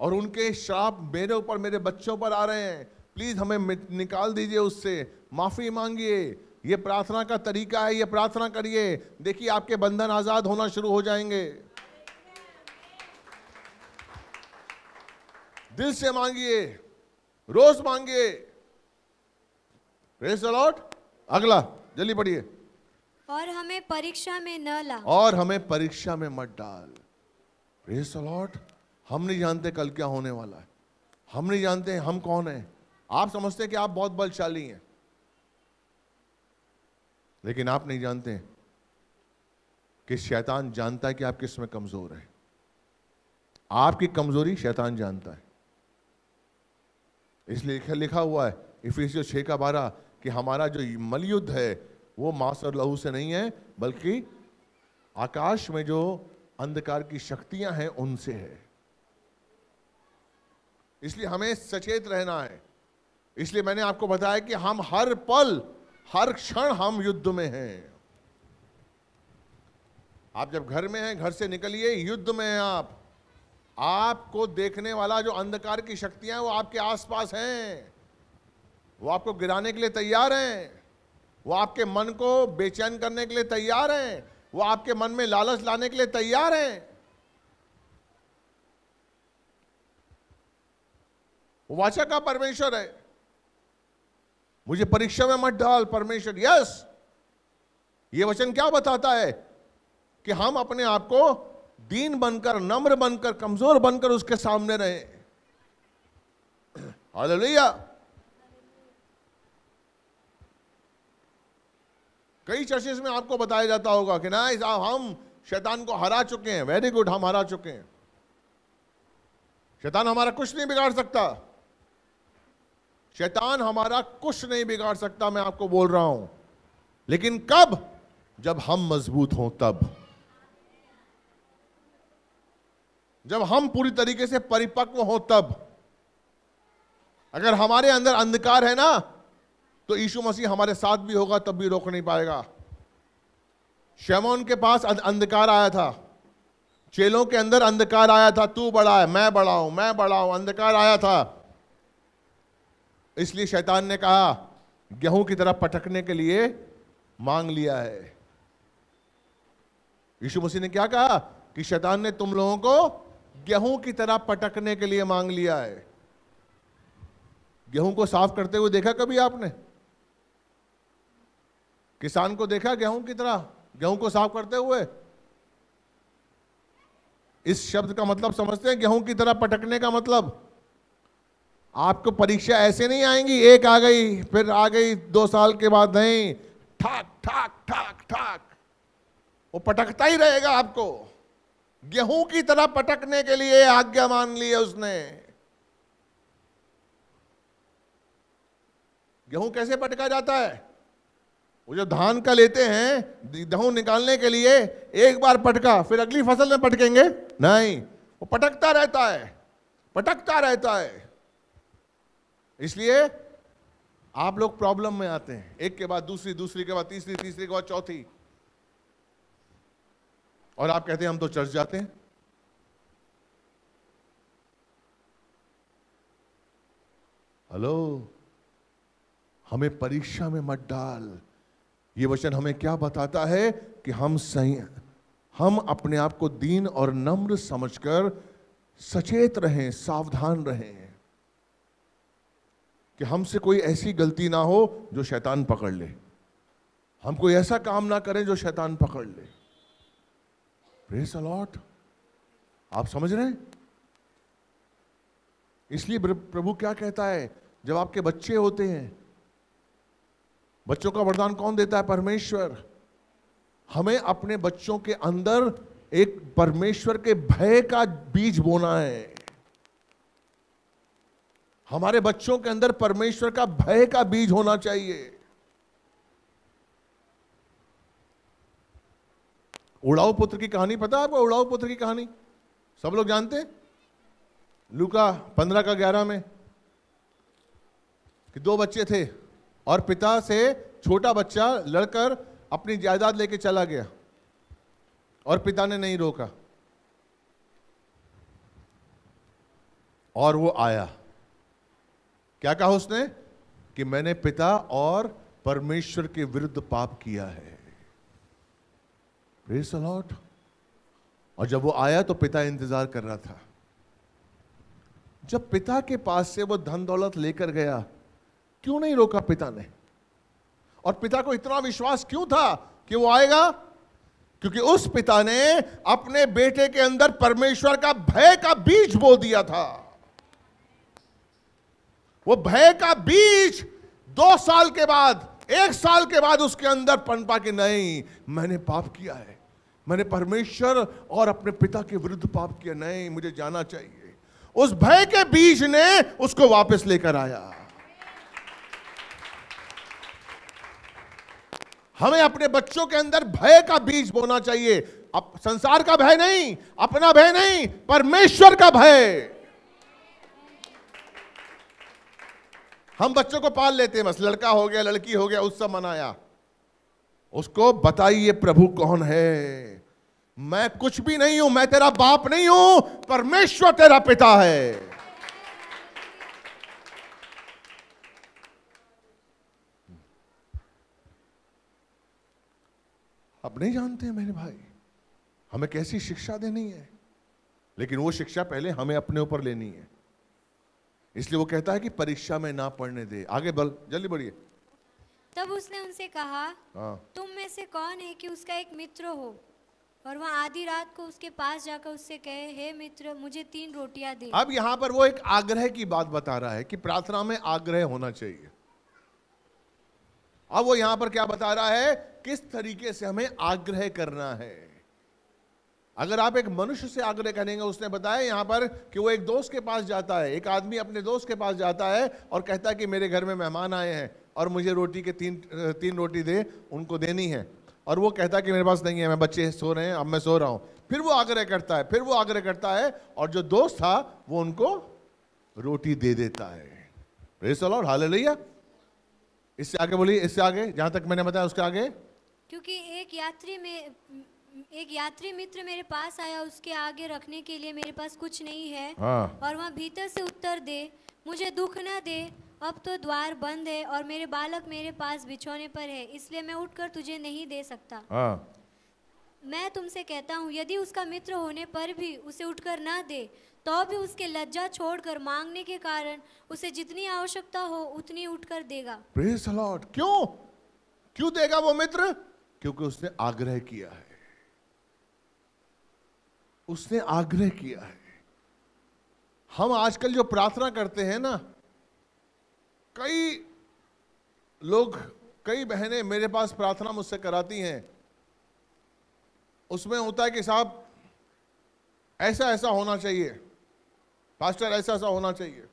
और उनके श्राप मेरे ऊपर मेरे बच्चों पर आ रहे हैं प्लीज़ हमें निकाल दीजिए उससे माफ़ी मांगिए ये प्रार्थना का तरीका है ये प्रार्थना करिए देखिए आपके बंधन आज़ाद होना शुरू हो जाएंगे दिल से मांगिए रोज मांगिए प्रेस अलॉट अगला जल्दी पढ़िए और हमें परीक्षा में न ला और हमें परीक्षा में मत डाल प्रेस अलॉट हम नहीं जानते कल क्या होने वाला है हम नहीं जानते हम कौन है आप समझते हैं कि आप बहुत बलशाली हैं लेकिन आप नहीं जानते कि शैतान जानता है कि आप किस में कमज़ोर हैं आपकी कमज़ोरी शैतान जानता है इसलिए लिखा हुआ है इफिसियो छः का बारह कि हमारा जो मलयुद्ध है वो मांस और लहू से नहीं है बल्कि आकाश में जो अंधकार की शक्तियां हैं उनसे है इसलिए हमें सचेत रहना है इसलिए मैंने आपको बताया कि हम हर पल हर क्षण हम युद्ध में हैं आप जब घर में हैं घर से निकलिए युद्ध में हैं आप आपको देखने वाला जो अंधकार की शक्तियां वो आपके आसपास हैं वो आपको गिराने के लिए तैयार हैं वो आपके मन को बेचैन करने के लिए तैयार हैं वो आपके मन में लालच लाने के लिए तैयार हैं वाचा का परमेश्वर है मुझे परीक्षा में मत डाल परमेश्वर यस ये वचन क्या बताता है कि हम अपने आप को दीन बनकर नम्र बनकर कमजोर बनकर उसके सामने रहे हालेलुया कई चर्चेस में आपको बताया जाता होगा कि ना साहब हम शैतान को हरा चुके हैं वेरी गुड हम हरा चुके हैं शैतान हमारा कुछ नहीं बिगाड़ सकता शैतान हमारा कुछ नहीं बिगाड़ सकता मैं आपको बोल रहा हूं लेकिन कब जब हम मजबूत हों तब जब हम पूरी तरीके से परिपक्व हों तब अगर हमारे अंदर अंधकार है ना तो यीशु मसीह हमारे साथ भी होगा तब भी रोक नहीं पाएगा शमोन के पास अं-, अंधकार आया था चेलों के अंदर अंधकार आया था तू बड़ा है मैं बड़ा हूं मैं बड़ा हूं अंधकार आया था इसलिए शैतान ने कहा गेहूं की तरह पटकने के लिए मांग लिया है यीशु मसीह ने क्या कहा कि शैतान ने तुम लोगों को गेहूं की तरह पटकने के लिए मांग लिया है गेहूं को साफ करते हुए देखा कभी आपने किसान को देखा गेहूं की तरह गेहूं को साफ करते हुए इस शब्द का मतलब समझते हैं गेहूं की तरह पटकने का मतलब आपको परीक्षा ऐसे नहीं आएंगी एक आ गई फिर आ गई दो साल के बाद नहीं ठाक ठाक ठाक ठाक वो पटकता ही रहेगा आपको गेहूं की तरह पटकने के लिए आज्ञा मान ली है उसने गेहूं कैसे पटका जाता है वो जो धान का लेते हैं गेहूं निकालने के लिए एक बार पटका फिर अगली फसल में पटकेंगे नहीं वो पटकता रहता है पटकता रहता है इसलिए आप लोग प्रॉब्लम में आते हैं एक के बाद दूसरी दूसरी के बाद तीसरी तीसरी के बाद चौथी और आप कहते हैं हम तो चर्च जाते हैं हेलो हमें परीक्षा में मत डाल ये वचन हमें क्या बताता है कि हम सही हम अपने आप को दीन और नम्र समझकर सचेत रहें सावधान रहें कि हमसे कोई ऐसी गलती ना हो जो शैतान पकड़ ले हम कोई ऐसा काम ना करें जो शैतान पकड़ ले प्रेस अलॉट आप समझ रहे हैं इसलिए प्रभु क्या कहता है जब आपके बच्चे होते हैं बच्चों का वरदान कौन देता है परमेश्वर हमें अपने बच्चों के अंदर एक परमेश्वर के भय का बीज बोना है हमारे बच्चों के अंदर परमेश्वर का भय का बीज होना चाहिए उड़ाऊ पुत्र की कहानी पता है आपको उड़ाऊ पुत्र की कहानी सब लोग जानते लुका पंद्रह का ग्यारह में कि दो बच्चे थे और पिता से छोटा बच्चा लड़कर अपनी जायदाद लेके चला गया और पिता ने नहीं रोका और वो आया क्या कहा उसने कि मैंने पिता और परमेश्वर के विरुद्ध पाप किया है अलॉट और जब वो आया तो पिता इंतजार कर रहा था जब पिता के पास से वो धन दौलत लेकर गया क्यों नहीं रोका पिता ने और पिता को इतना विश्वास क्यों था कि वो आएगा क्योंकि उस पिता ने अपने बेटे के अंदर परमेश्वर का भय का बीज बो दिया था वो भय का बीज दो साल के बाद एक साल के बाद उसके अंदर पनपा कि नहीं मैंने पाप किया है मैंने परमेश्वर और अपने पिता के विरुद्ध पाप किया नहीं मुझे जाना चाहिए उस भय के बीज ने उसको वापस लेकर आया हमें अपने बच्चों के अंदर भय का बीज बोना चाहिए अब संसार का भय नहीं अपना भय नहीं परमेश्वर का भय हम बच्चों को पाल लेते हैं बस लड़का हो गया लड़की हो गया उत्सव मनाया उसको बताइए प्रभु कौन है मैं कुछ भी नहीं हूं मैं तेरा बाप नहीं हूं परमेश्वर तेरा पिता है अब नहीं जानते मेरे भाई हमें कैसी शिक्षा देनी है लेकिन वो शिक्षा पहले हमें अपने ऊपर लेनी है इसलिए वो कहता है कि परीक्षा में ना पढ़ने दे आगे बल जल्दी बढ़िए तब उसने उनसे कहा हाँ। तुम में से कौन है कि उसका एक मित्र हो और वह आधी रात को उसके पास जाकर उससे कहे हे मित्र मुझे तीन रोटियां दे अब यहाँ पर वो एक आग्रह की बात बता रहा है कि प्रार्थना में आग्रह होना चाहिए अब वो यहाँ पर क्या बता रहा है किस तरीके से हमें आग्रह करना है अगर आप एक मनुष्य से आग्रह करेंगे उसने बताया यहाँ पर कि वो एक दोस्त के पास जाता है एक आदमी अपने दोस्त के पास जाता है और कहता है कि मेरे घर में मेहमान आए हैं और मुझे रोटी के तीन तीन रोटी दे उनको देनी है और वो कहता है कि मेरे पास नहीं है मैं बच्चे सो रहे हैं अब मैं सो रहा हूँ फिर वो आग्रह करता है फिर वो आग्रह करता है और जो दोस्त था वो उनको रोटी दे देता है इससे आगे बोलिए इससे आगे जहाँ तक मैंने बताया उसके आगे क्योंकि एक यात्री में एक यात्री मित्र मेरे पास आया उसके आगे रखने के लिए मेरे पास कुछ नहीं है हाँ। और वहाँ भीतर से उत्तर दे मुझे दुख न दे अब तो द्वार बंद है और मेरे बालक मेरे पास बिछौने पर है इसलिए मैं उठकर तुझे नहीं दे सकता हाँ। मैं तुमसे कहता हूँ यदि उसका मित्र होने पर भी उसे उठकर ना दे तो भी उसके लज्जा छोड़कर मांगने के कारण उसे जितनी आवश्यकता हो उतनी उठकर देगा क्यों क्यों देगा वो मित्र क्योंकि उसने आग्रह किया है उसने आग्रह किया है हम आजकल जो प्रार्थना करते हैं ना कई लोग कई बहनें मेरे पास प्रार्थना मुझसे कराती हैं उसमें होता है कि साहब ऐसा ऐसा होना चाहिए पास्टर ऐसा ऐसा होना चाहिए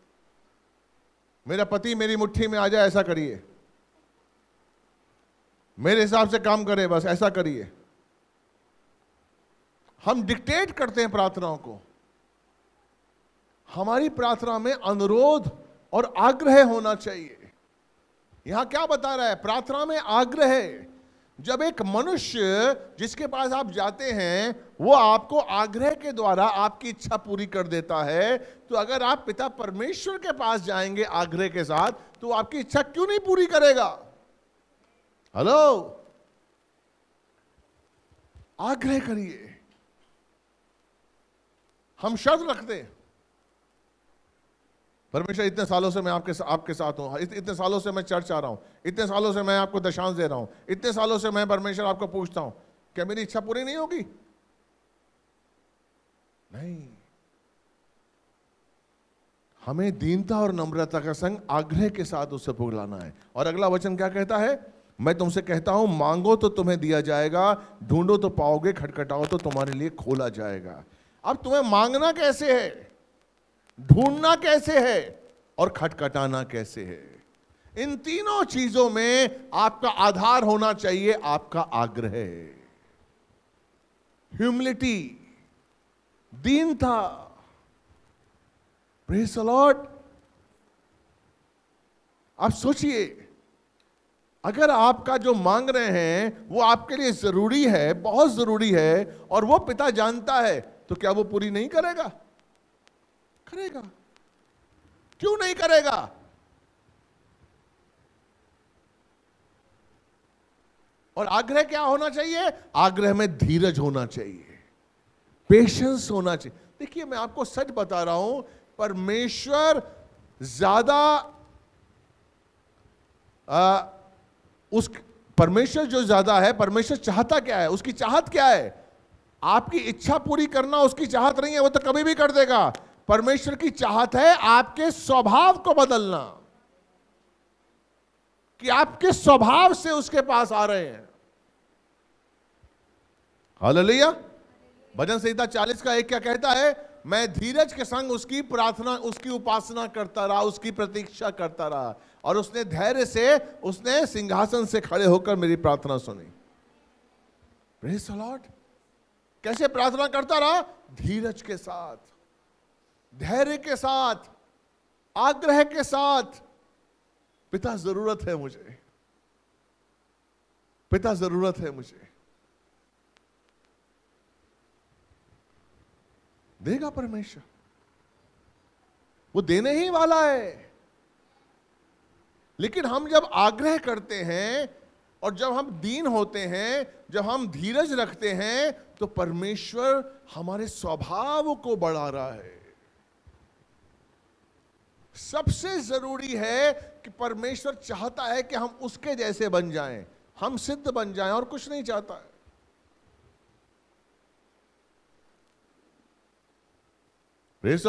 मेरा पति मेरी मुट्ठी में आ जाए ऐसा करिए मेरे हिसाब से काम करे बस ऐसा करिए हम डिक्टेट करते हैं प्रार्थनाओं को हमारी प्रार्थना में अनुरोध और आग्रह होना चाहिए यहां क्या बता रहा है प्रार्थना में आग्रह जब एक मनुष्य जिसके पास आप जाते हैं वो आपको आग्रह के द्वारा आपकी इच्छा पूरी कर देता है तो अगर आप पिता परमेश्वर के पास जाएंगे आग्रह के साथ तो आपकी इच्छा क्यों नहीं पूरी करेगा हेलो आग्रह करिए हम शर्त रखते हैं परमेश्वर इतने सालों से मैं आपके आपके साथ हूँ इत, इतने सालों से मैं चर्च आ रहा हूँ इतने सालों से मैं आपको दशांश दे रहा हूँ इतने सालों से मैं परमेश्वर आपको पूछता हूँ क्या मेरी इच्छा पूरी नहीं होगी नहीं हमें दीनता और नम्रता का संग आग्रह के साथ उससे पुगलाना है और अगला वचन क्या कहता है मैं तुमसे कहता हूं मांगो तो तुम्हें दिया जाएगा ढूंढो तो पाओगे खटखटाओ तो तुम्हारे लिए खोला जाएगा अब तुम्हें मांगना कैसे है ढूंढना कैसे है और खटखटाना कैसे है इन तीनों चीजों में आपका आधार होना चाहिए आपका आग्रह ह्यूमिलिटी दीन प्रेस अलॉट आप सोचिए अगर आपका जो मांग रहे हैं वो आपके लिए जरूरी है बहुत जरूरी है और वो पिता जानता है तो क्या वो पूरी नहीं करेगा करेगा क्यों नहीं करेगा और आग्रह क्या होना चाहिए आग्रह में धीरज होना चाहिए पेशेंस होना चाहिए देखिए मैं आपको सच बता रहा हूं परमेश्वर ज्यादा उस परमेश्वर जो ज्यादा है परमेश्वर चाहता क्या है उसकी चाहत क्या है आपकी इच्छा पूरी करना उसकी चाहत नहीं है वो तो कभी भी कर देगा परमेश्वर की चाहत है आपके स्वभाव को बदलना कि आपके स्वभाव से उसके पास आ रहे हैं हाल लिया भजन संहिता चालीस का एक क्या कहता है मैं धीरज के संग उसकी प्रार्थना उसकी उपासना करता रहा उसकी प्रतीक्षा करता रहा और उसने धैर्य से उसने सिंहासन से खड़े होकर मेरी प्रार्थना सुनी प्रेस लॉर्ड कैसे प्रार्थना करता रहा धीरज के साथ धैर्य के साथ आग्रह के साथ पिता जरूरत है मुझे पिता जरूरत है मुझे देगा परमेश्वर वो देने ही वाला है लेकिन हम जब आग्रह करते हैं और जब हम दीन होते हैं जब हम धीरज रखते हैं तो परमेश्वर हमारे स्वभाव को बढ़ा रहा है सबसे जरूरी है कि परमेश्वर चाहता है कि हम उसके जैसे बन जाएं, हम सिद्ध बन जाएं और कुछ नहीं चाहता है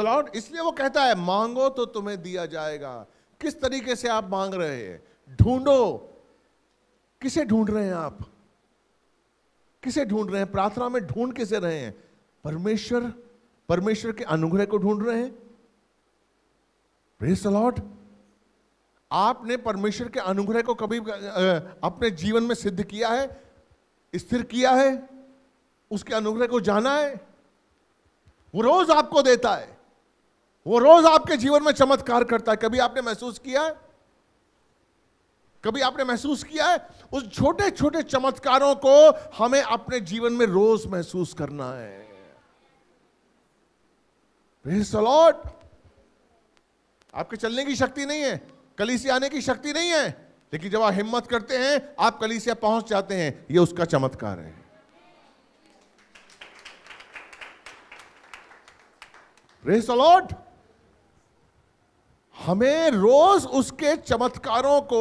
लॉर्ड इसलिए वो कहता है मांगो तो तुम्हें दिया जाएगा किस तरीके से आप मांग रहे हैं ढूंढो किसे ढूंढ रहे हैं आप किसे ढूंढ रहे हैं प्रार्थना में ढूंढ किसे रहे हैं परमेश्वर परमेश्वर के अनुग्रह को ढूंढ रहे हैं प्रेस लॉर्ड आपने परमेश्वर के अनुग्रह को कभी अपने जीवन में सिद्ध किया है स्थिर किया है उसके अनुग्रह को जाना है वो रोज आपको देता है वो रोज आपके जीवन में चमत्कार करता है कभी आपने महसूस किया है कभी आपने महसूस किया है उस छोटे छोटे चमत्कारों को हमें अपने जीवन में रोज महसूस करना है लॉर्ड आपके चलने की शक्ति नहीं है कली से आने की शक्ति नहीं है लेकिन जब आप हिम्मत करते हैं आप कली से पहुंच जाते हैं ये उसका चमत्कार है रेस लॉर्ड हमें रोज उसके चमत्कारों को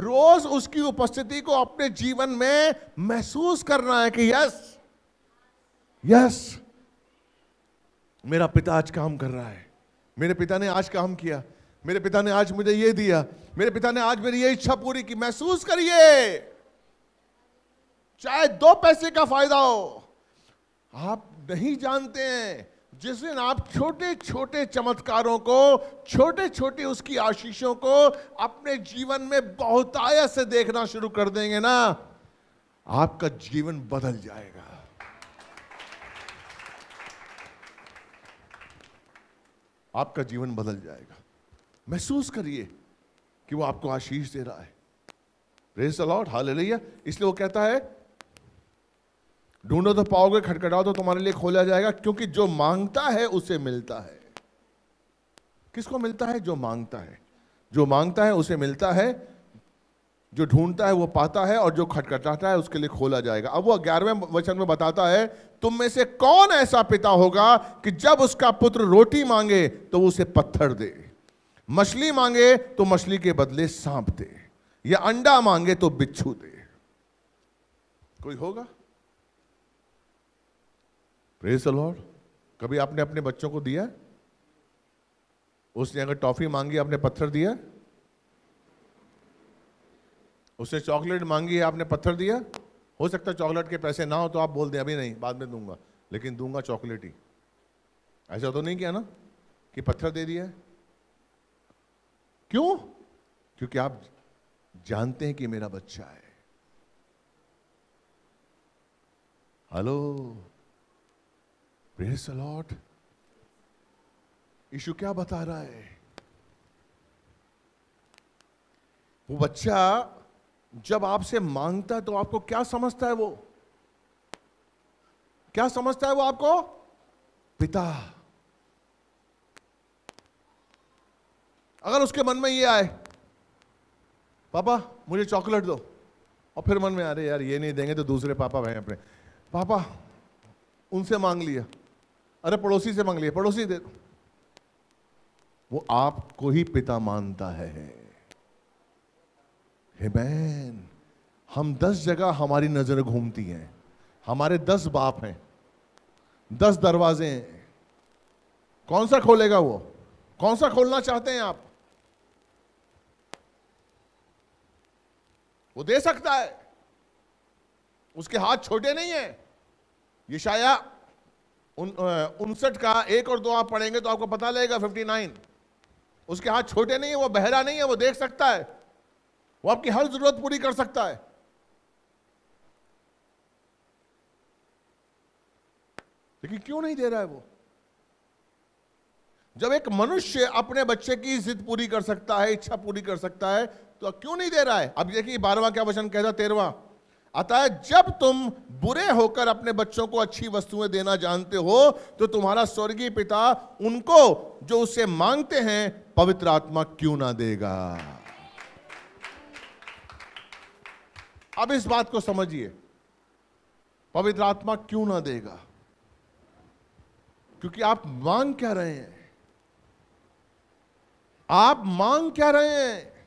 रोज उसकी उपस्थिति को अपने जीवन में महसूस करना है कि यस यस मेरा पिता आज काम कर रहा है मेरे पिता ने आज काम किया मेरे पिता ने आज मुझे ये दिया मेरे पिता ने आज मेरी ये इच्छा पूरी की महसूस करिए चाहे दो पैसे का फायदा हो आप नहीं जानते हैं जिस दिन आप छोटे छोटे चमत्कारों को छोटे छोटे उसकी आशीषों को अपने जीवन में बहुताया से देखना शुरू कर देंगे ना आपका जीवन बदल जाएगा आपका जीवन बदल जाएगा महसूस करिए कि वो आपको आशीष दे रहा है प्रेस हाल इसलिए वो कहता है ढूंढो तो पाओगे खटखटाओ तो तुम्हारे लिए खोला जाएगा क्योंकि जो मांगता है उसे मिलता है किसको मिलता है जो मांगता है जो मांगता है उसे मिलता है जो ढूंढता है वो पाता है और जो खटखटाता है उसके लिए खोला जाएगा अब वो ग्यारहवें वचन में बताता है तुम में से कौन ऐसा पिता होगा कि जब उसका पुत्र रोटी मांगे तो उसे पत्थर दे मछली मांगे तो मछली के बदले सांप दे या अंडा मांगे तो बिच्छू दे कोई होगा प्रेस लॉर्ड कभी आपने अपने बच्चों को दिया उसने अगर टॉफी मांगी आपने पत्थर दिया उसने चॉकलेट मांगी आपने पत्थर दिया हो सकता है चॉकलेट के पैसे ना हो तो आप बोल दें अभी नहीं बाद में दूंगा लेकिन दूंगा चॉकलेट ही ऐसा तो नहीं किया ना कि पत्थर दे दिया क्यों क्योंकि आप जानते हैं कि मेरा बच्चा है हेलो प्रेस अलॉट यीशु क्या बता रहा है वो बच्चा जब आपसे मांगता है तो आपको क्या समझता है वो क्या समझता है वो आपको पिता अगर उसके मन में ये आए पापा मुझे चॉकलेट दो और फिर मन में आ रहे यार ये नहीं देंगे तो दूसरे पापा भाई अपने पापा उनसे मांग लिया अरे पड़ोसी से मांग लिए पड़ोसी दे दो वो आपको ही पिता मानता है बहन हम दस जगह हमारी नजर घूमती हैं हमारे दस बाप हैं दस दरवाजे हैं कौन सा खोलेगा वो कौन सा खोलना चाहते हैं आप वो दे सकता है उसके हाथ छोटे नहीं है यशाया उनसठ का एक और दो आप पढ़ेंगे तो आपको पता लगेगा फिफ्टी नाइन उसके हाथ छोटे नहीं है वो बहरा नहीं है वो देख सकता है वो आपकी हर जरूरत पूरी कर सकता है लेकिन क्यों नहीं दे रहा है वो जब एक मनुष्य अपने बच्चे की जिद पूरी कर सकता है इच्छा पूरी कर सकता है तो क्यों नहीं दे रहा है अब देखिए बारहवा क्या वचन कहता तेरवा अतः जब तुम बुरे होकर अपने बच्चों को अच्छी वस्तुएं देना जानते हो तो तुम्हारा स्वर्गीय पिता उनको जो उसे मांगते हैं पवित्र आत्मा क्यों ना देगा अब इस बात को समझिए पवित्र आत्मा क्यों ना देगा क्योंकि आप मांग क्या रहे हैं आप मांग क्या रहे हैं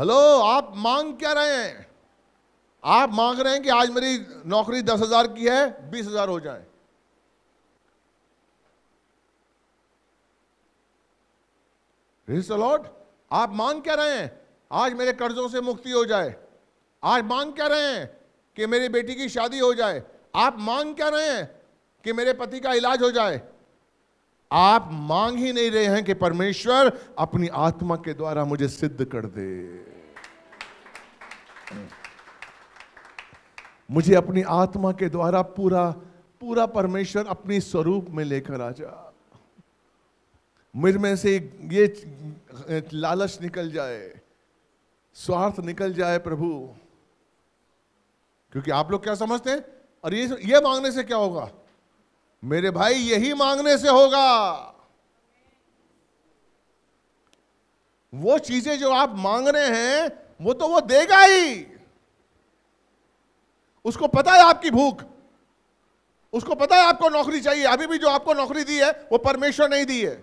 हेलो आप मांग क्या रहे हैं आप मांग रहे हैं कि आज मेरी नौकरी दस हजार की है बीस हजार हो जाए लॉर्ड आप मांग क्या रहे हैं आज मेरे कर्जों से मुक्ति हो जाए आज मांग क्या रहे हैं कि मेरी बेटी की शादी हो जाए आप मांग क्या रहे हैं कि मेरे पति का इलाज हो जाए आप मांग ही नहीं रहे हैं कि परमेश्वर अपनी आत्मा के द्वारा मुझे सिद्ध कर दे मुझे अपनी आत्मा के द्वारा पूरा पूरा परमेश्वर अपने स्वरूप में लेकर आ जा मुझ में से ये लालच निकल जाए स्वार्थ निकल जाए प्रभु क्योंकि आप लोग क्या समझते हैं और ये ये मांगने से क्या होगा मेरे भाई यही मांगने से होगा वो चीजें जो आप मांग रहे हैं वो तो वो देगा ही उसको पता है आपकी भूख उसको पता है आपको नौकरी चाहिए अभी भी जो आपको नौकरी दी है वो परमेश्वर नहीं दी है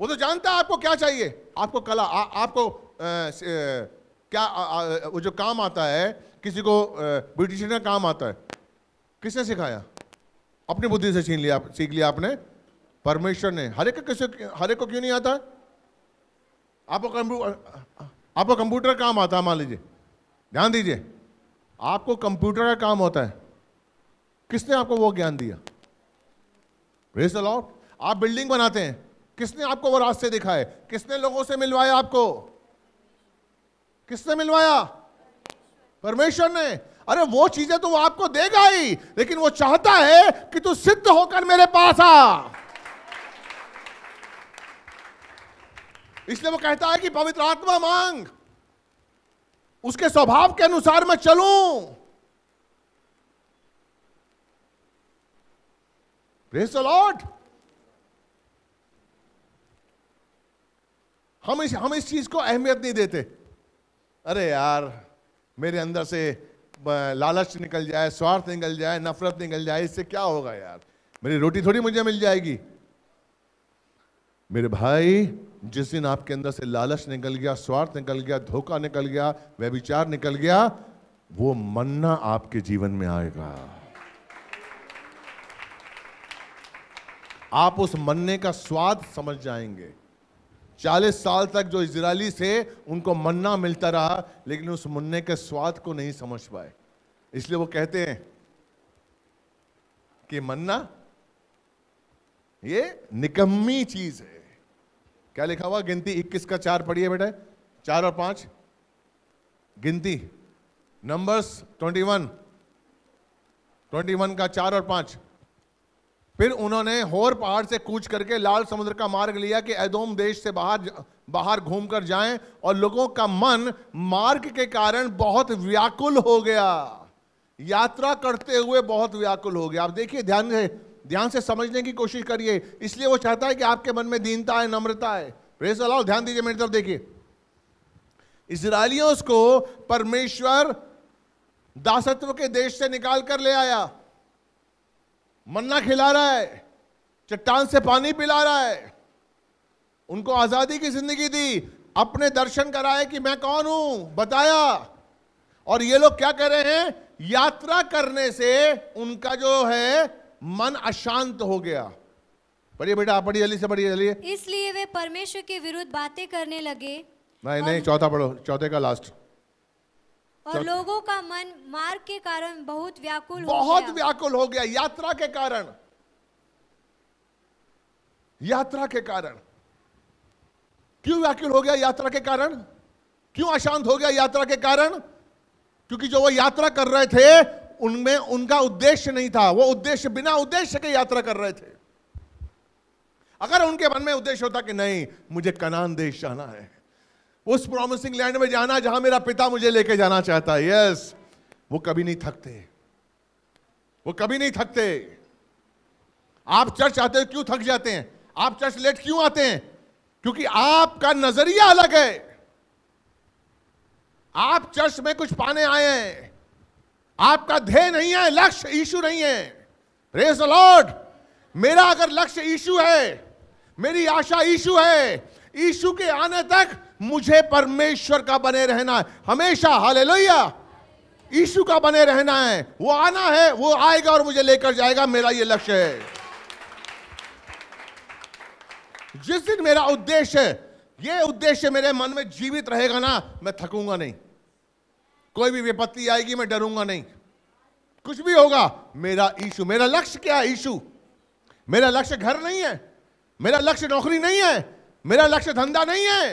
वो तो जानता है आपको क्या चाहिए आपको कला आ, आपको आ, आ, क्या आ, आ, वो जो काम आता है किसी को ब्यूटिशियन का काम आता है किसने सिखाया अपनी बुद्धि से छीन लिया सीख लिया आपने परमेश्वर ने हर एक हरेक हर एक को क्यों नहीं आता आपको कंप्यूटर आपको कंप्यूटर काम आता है मान लीजिए ध्यान दीजिए आपको कंप्यूटर का काम होता है किसने आपको वो ज्ञान दिया प्रेस अलॉट आप बिल्डिंग बनाते हैं किसने आपको वो रास्ते दिखाए किसने लोगों से मिलवाया आपको किसने मिलवाया परमेश्वर ने अरे वो चीजें तो वो आपको देगा ही लेकिन वो चाहता है कि तू सिद्ध होकर मेरे पास आ इसलिए वो कहता है कि पवित्र आत्मा मांग उसके स्वभाव के अनुसार मैं चलूं प्रेस लॉर्ड हम इस हम इस चीज को अहमियत नहीं देते अरे यार मेरे अंदर से लालच निकल जाए स्वार्थ निकल जाए नफरत निकल जाए इससे क्या होगा यार मेरी रोटी थोड़ी मुझे मिल जाएगी मेरे भाई जिस दिन आपके अंदर से लालच निकल गया स्वार्थ निकल गया धोखा निकल गया व्यभिचार निकल गया वो मन्ना आपके जीवन में आएगा आप उस मन्ने का स्वाद समझ जाएंगे चालीस साल तक जो इजरायली से उनको मन्ना मिलता रहा लेकिन उस मन्ने के स्वाद को नहीं समझ पाए इसलिए वो कहते हैं कि मन्ना ये निकम्मी चीज है क्या लिखा हुआ गिनती इक्कीस का चार पढ़िए बेटे चार और पांच गिनती numbers twenty one twenty one का चार और पांच फिर उन्होंने होर पहाड़ से कूच करके लाल समुद्र का मार्ग लिया कि एदोम देश से बाहर बाहर घूमकर जाएं और लोगों का मन मार्ग के कारण बहुत व्याकुल हो गया यात्रा करते हुए बहुत व्याकुल हो गया आप देखिए ध्यान से ध्यान से समझने की कोशिश करिए इसलिए वो चाहता है कि आपके मन में दीनता है नम्रता है प्रेस अलाओ ध्यान दीजिए मेरी तरफ देखिए इसराइलियों को परमेश्वर दासत्व के देश से निकाल कर ले आया मन्ना खिला रहा है चट्टान से पानी पिला रहा है उनको आजादी की जिंदगी दी अपने दर्शन कराए कि मैं कौन हूं बताया और ये लोग क्या कर रहे हैं यात्रा करने से उनका जो है मन अशांत हो गया पढ़िए बेटा आप पढ़िए जल्दी से पढ़िए जल्दी इसलिए वे परमेश्वर के विरुद्ध बातें करने लगे नहीं नहीं चौथा पढ़ो चौथे का लास्ट और लोगों का मन मार्ग के कारण बहुत व्याकुल बहुत व्याकुल हो गया यात्रा के कारण यात्रा के कारण क्यों व्याकुल हो गया यात्रा के कारण क्यों अशांत हो गया यात्रा के कारण क्योंकि जो वो यात्रा कर रहे थे उनमें उनका उद्देश्य नहीं था वो उद्देश्य बिना उद्देश्य के यात्रा कर रहे थे अगर उनके मन में उद्देश्य होता कि नहीं मुझे कनान देश जाना है उस प्रॉमिसिंग लैंड में जाना जहां मेरा पिता मुझे लेके जाना चाहता है यस वो कभी नहीं थकते वो कभी नहीं थकते आप चर्च आते हो क्यों थक जाते हैं आप चर्च लेट क्यों आते हैं क्योंकि आपका नजरिया अलग है आप चर्च में कुछ पाने आए हैं आपका ध्येय नहीं है लक्ष्य ईशु नहीं है रेस लॉर्ड मेरा अगर लक्ष्य ईशु है मेरी आशा ईशु है ईशु के आने तक मुझे परमेश्वर का बने रहना है हमेशा हाल लोहिया ईशु का बने रहना है वो आना है वो आएगा और मुझे लेकर जाएगा मेरा ये लक्ष्य है जिस दिन मेरा उद्देश्य ये उद्देश्य मेरे मन में जीवित रहेगा ना मैं थकूंगा नहीं कोई भी विपत्ति आएगी मैं डरूंगा नहीं कुछ भी होगा मेरा ईशु मेरा लक्ष्य क्या है ईशु मेरा लक्ष्य घर नहीं है मेरा लक्ष्य नौकरी नहीं है मेरा लक्ष्य धंधा नहीं है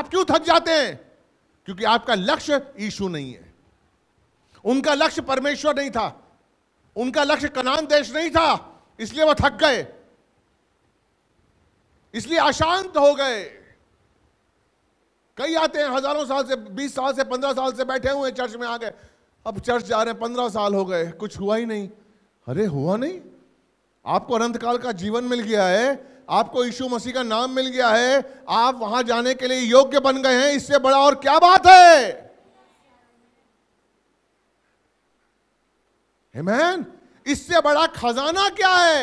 आप क्यों थक जाते हैं क्योंकि आपका लक्ष्य ईशु नहीं है उनका लक्ष्य परमेश्वर नहीं था उनका लक्ष्य कनान देश नहीं था इसलिए वह थक गए इसलिए अशांत हो गए कई आते हैं हजारों साल से बीस साल से पंद्रह साल से बैठे हुए हैं चर्च में आ गए अब चर्च जा रहे हैं पंद्रह साल हो गए कुछ हुआ ही नहीं अरे हुआ नहीं आपको अनंत काल का जीवन मिल गया है आपको यीशु मसीह का नाम मिल गया है आप वहां जाने के लिए योग्य बन गए हैं इससे बड़ा और क्या बात है हेमैन इससे बड़ा खजाना क्या है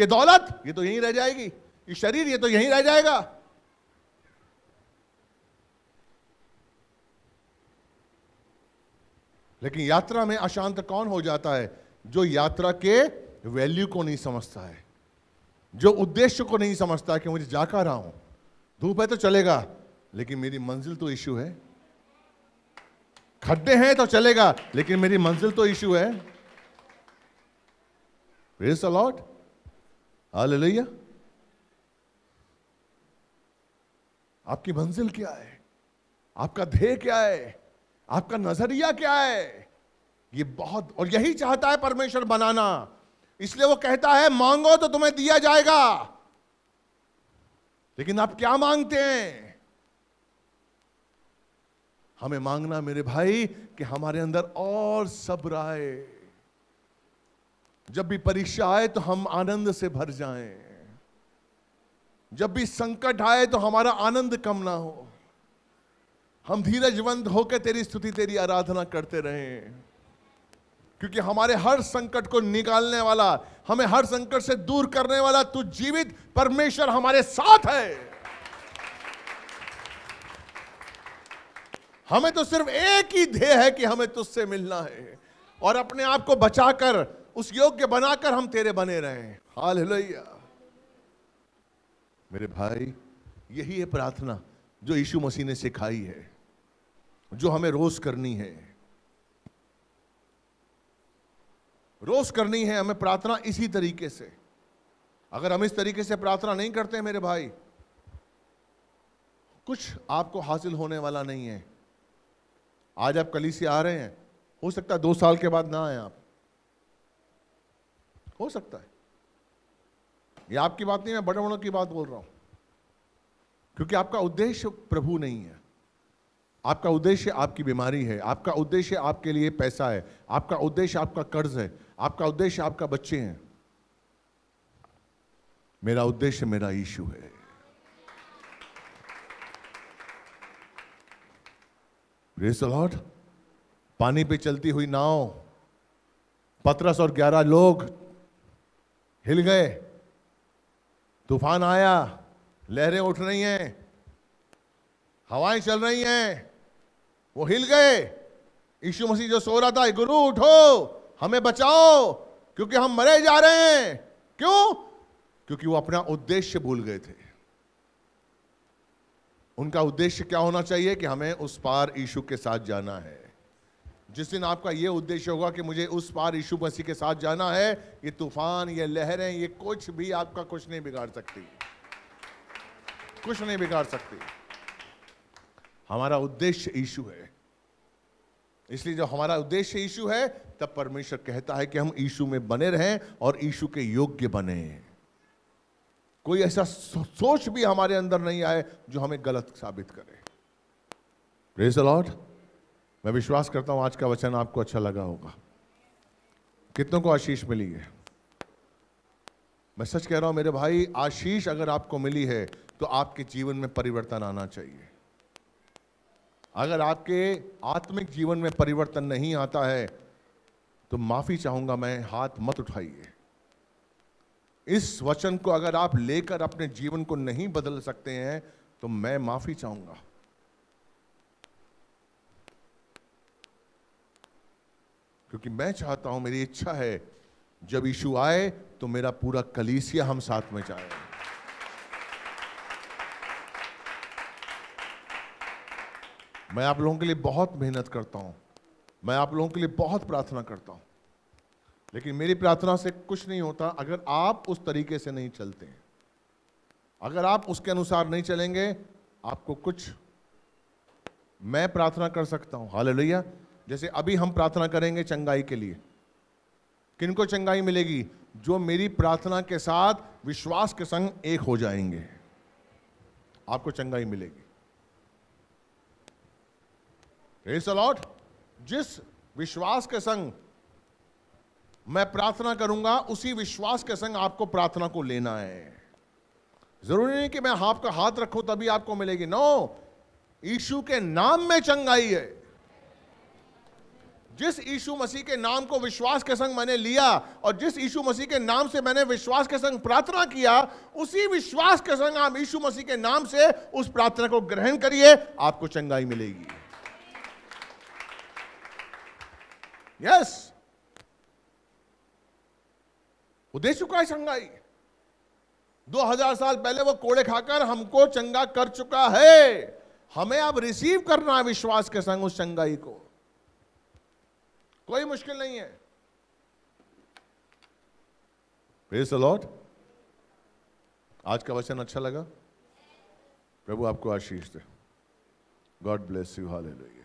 ये दौलत ये तो यहीं रह जाएगी ये शरीर ये तो यहीं रह जाएगा लेकिन यात्रा में अशांत कौन हो जाता है जो यात्रा के वैल्यू को नहीं समझता है जो उद्देश्य को नहीं समझता कि मुझे जा कर रहा हूं धूप है तो चलेगा लेकिन मेरी मंजिल तो इशू है खड्डे हैं तो चलेगा लेकिन मेरी मंजिल तो इशू है प्रेस अलॉट हालेलुया आपकी मंजिल क्या है आपका ध्येय क्या है आपका नजरिया क्या है ये बहुत और यही चाहता है परमेश्वर बनाना इसलिए वो कहता है मांगो तो तुम्हें दिया जाएगा लेकिन आप क्या मांगते हैं हमें मांगना मेरे भाई कि हमारे अंदर और सब्र आए जब भी परीक्षा आए तो हम आनंद से भर जाएं जब भी संकट आए तो हमारा आनंद कम ना हो हम धीरजवंत होकर तेरी स्तुति तेरी आराधना करते रहे क्योंकि हमारे हर संकट को निकालने वाला हमें हर संकट से दूर करने वाला तू जीवित परमेश्वर हमारे साथ है हमें तो सिर्फ एक ही ध्येय है कि हमें तुझसे मिलना है और अपने आप को बचाकर उस योग्य बनाकर हम तेरे बने रहे हाल मेरे भाई यही है प्रार्थना जो यीशु मसीह ने सिखाई है जो हमें रोज करनी है रोज करनी है हमें प्रार्थना इसी तरीके से अगर हम इस तरीके से प्रार्थना नहीं करते मेरे भाई कुछ आपको हासिल होने वाला नहीं है आज आप कली से आ रहे हैं हो सकता है दो साल के बाद ना आए आप हो सकता है ये आपकी बात नहीं मैं बड़े बड़ों की बात बोल रहा हूं क्योंकि आपका उद्देश्य प्रभु नहीं है आपका उद्देश्य आपकी बीमारी है आपका उद्देश्य आपके लिए पैसा है आपका उद्देश्य आपका कर्ज है आपका उद्देश्य आपका बच्चे हैं मेरा उद्देश्य मेरा इश्यू है लॉर्ड पानी पे चलती हुई नाव पत्रस और ग्यारह लोग हिल गए तूफान आया लहरें उठ रही हैं हवाएं चल रही हैं वो हिल गए यीशु मसीह जो सो रहा था गुरु उठो हमें बचाओ क्योंकि हम मरे जा रहे हैं क्यों क्योंकि वो अपना उद्देश्य भूल गए थे उनका उद्देश्य क्या होना चाहिए कि हमें उस पार यीशु के साथ जाना है जिस दिन आपका यह उद्देश्य होगा कि मुझे उस पार यीशु मसीह के साथ जाना है ये तूफान ये लहरें ये कुछ भी आपका कुछ नहीं बिगाड़ सकती कुछ नहीं बिगाड़ सकती हमारा उद्देश्य ईशु है इसलिए जब हमारा उद्देश्य ईशु है तब परमेश्वर कहता है कि हम ईशु में बने रहें और ईशु के योग्य बने कोई ऐसा सोच भी हमारे अंदर नहीं आए जो हमें गलत साबित करे प्रेज लॉर्ड मैं विश्वास करता हूं आज का वचन आपको अच्छा लगा होगा कितनों को आशीष मिली है मैं सच कह रहा हूं मेरे भाई आशीष अगर आपको मिली है तो आपके जीवन में परिवर्तन आना चाहिए अगर आपके आत्मिक जीवन में परिवर्तन नहीं आता है तो माफी चाहूंगा मैं हाथ मत उठाइए इस वचन को अगर आप लेकर अपने जीवन को नहीं बदल सकते हैं तो मैं माफी चाहूंगा क्योंकि मैं चाहता हूं मेरी इच्छा है जब यीशु आए तो मेरा पूरा कलीसिया हम साथ में जाए मैं आप लोगों के लिए बहुत मेहनत करता हूं मैं आप लोगों के लिए बहुत प्रार्थना करता हूं लेकिन मेरी प्रार्थना से कुछ नहीं होता अगर आप उस तरीके से नहीं चलते अगर आप उसके अनुसार नहीं चलेंगे आपको कुछ मैं प्रार्थना कर सकता हूं हाल जैसे अभी हम प्रार्थना करेंगे चंगाई के लिए किनको चंगाई मिलेगी जो मेरी प्रार्थना के साथ विश्वास के संग एक हो जाएंगे आपको चंगाई मिलेगी अलॉट जिस विश्वास के संग मैं प्रार्थना करूंगा उसी विश्वास के संग आपको प्रार्थना को लेना है जरूरी नहीं कि मैं आपका हाथ रखूं तभी आपको मिलेगी नो ईशु के नाम में चंगाई है जिस यीशु मसीह के नाम को विश्वास के संग मैंने लिया और जिस ईशु मसीह के नाम से मैंने विश्वास के संग प्रार्थना किया उसी विश्वास के संग आप ईशु मसीह के नाम से उस प्रार्थना को ग्रहण करिए आपको चंगाई मिलेगी यस उद्देश्य दे चुका है शंघाई 2000 साल पहले वो कोड़े खाकर हमको चंगा कर चुका है हमें अब रिसीव करना है विश्वास के संग उस चंगाई को कोई मुश्किल नहीं है लॉर्ड आज का वचन अच्छा लगा प्रभु आपको आशीष दे गॉड ब्लेस यू हाल हालेलुया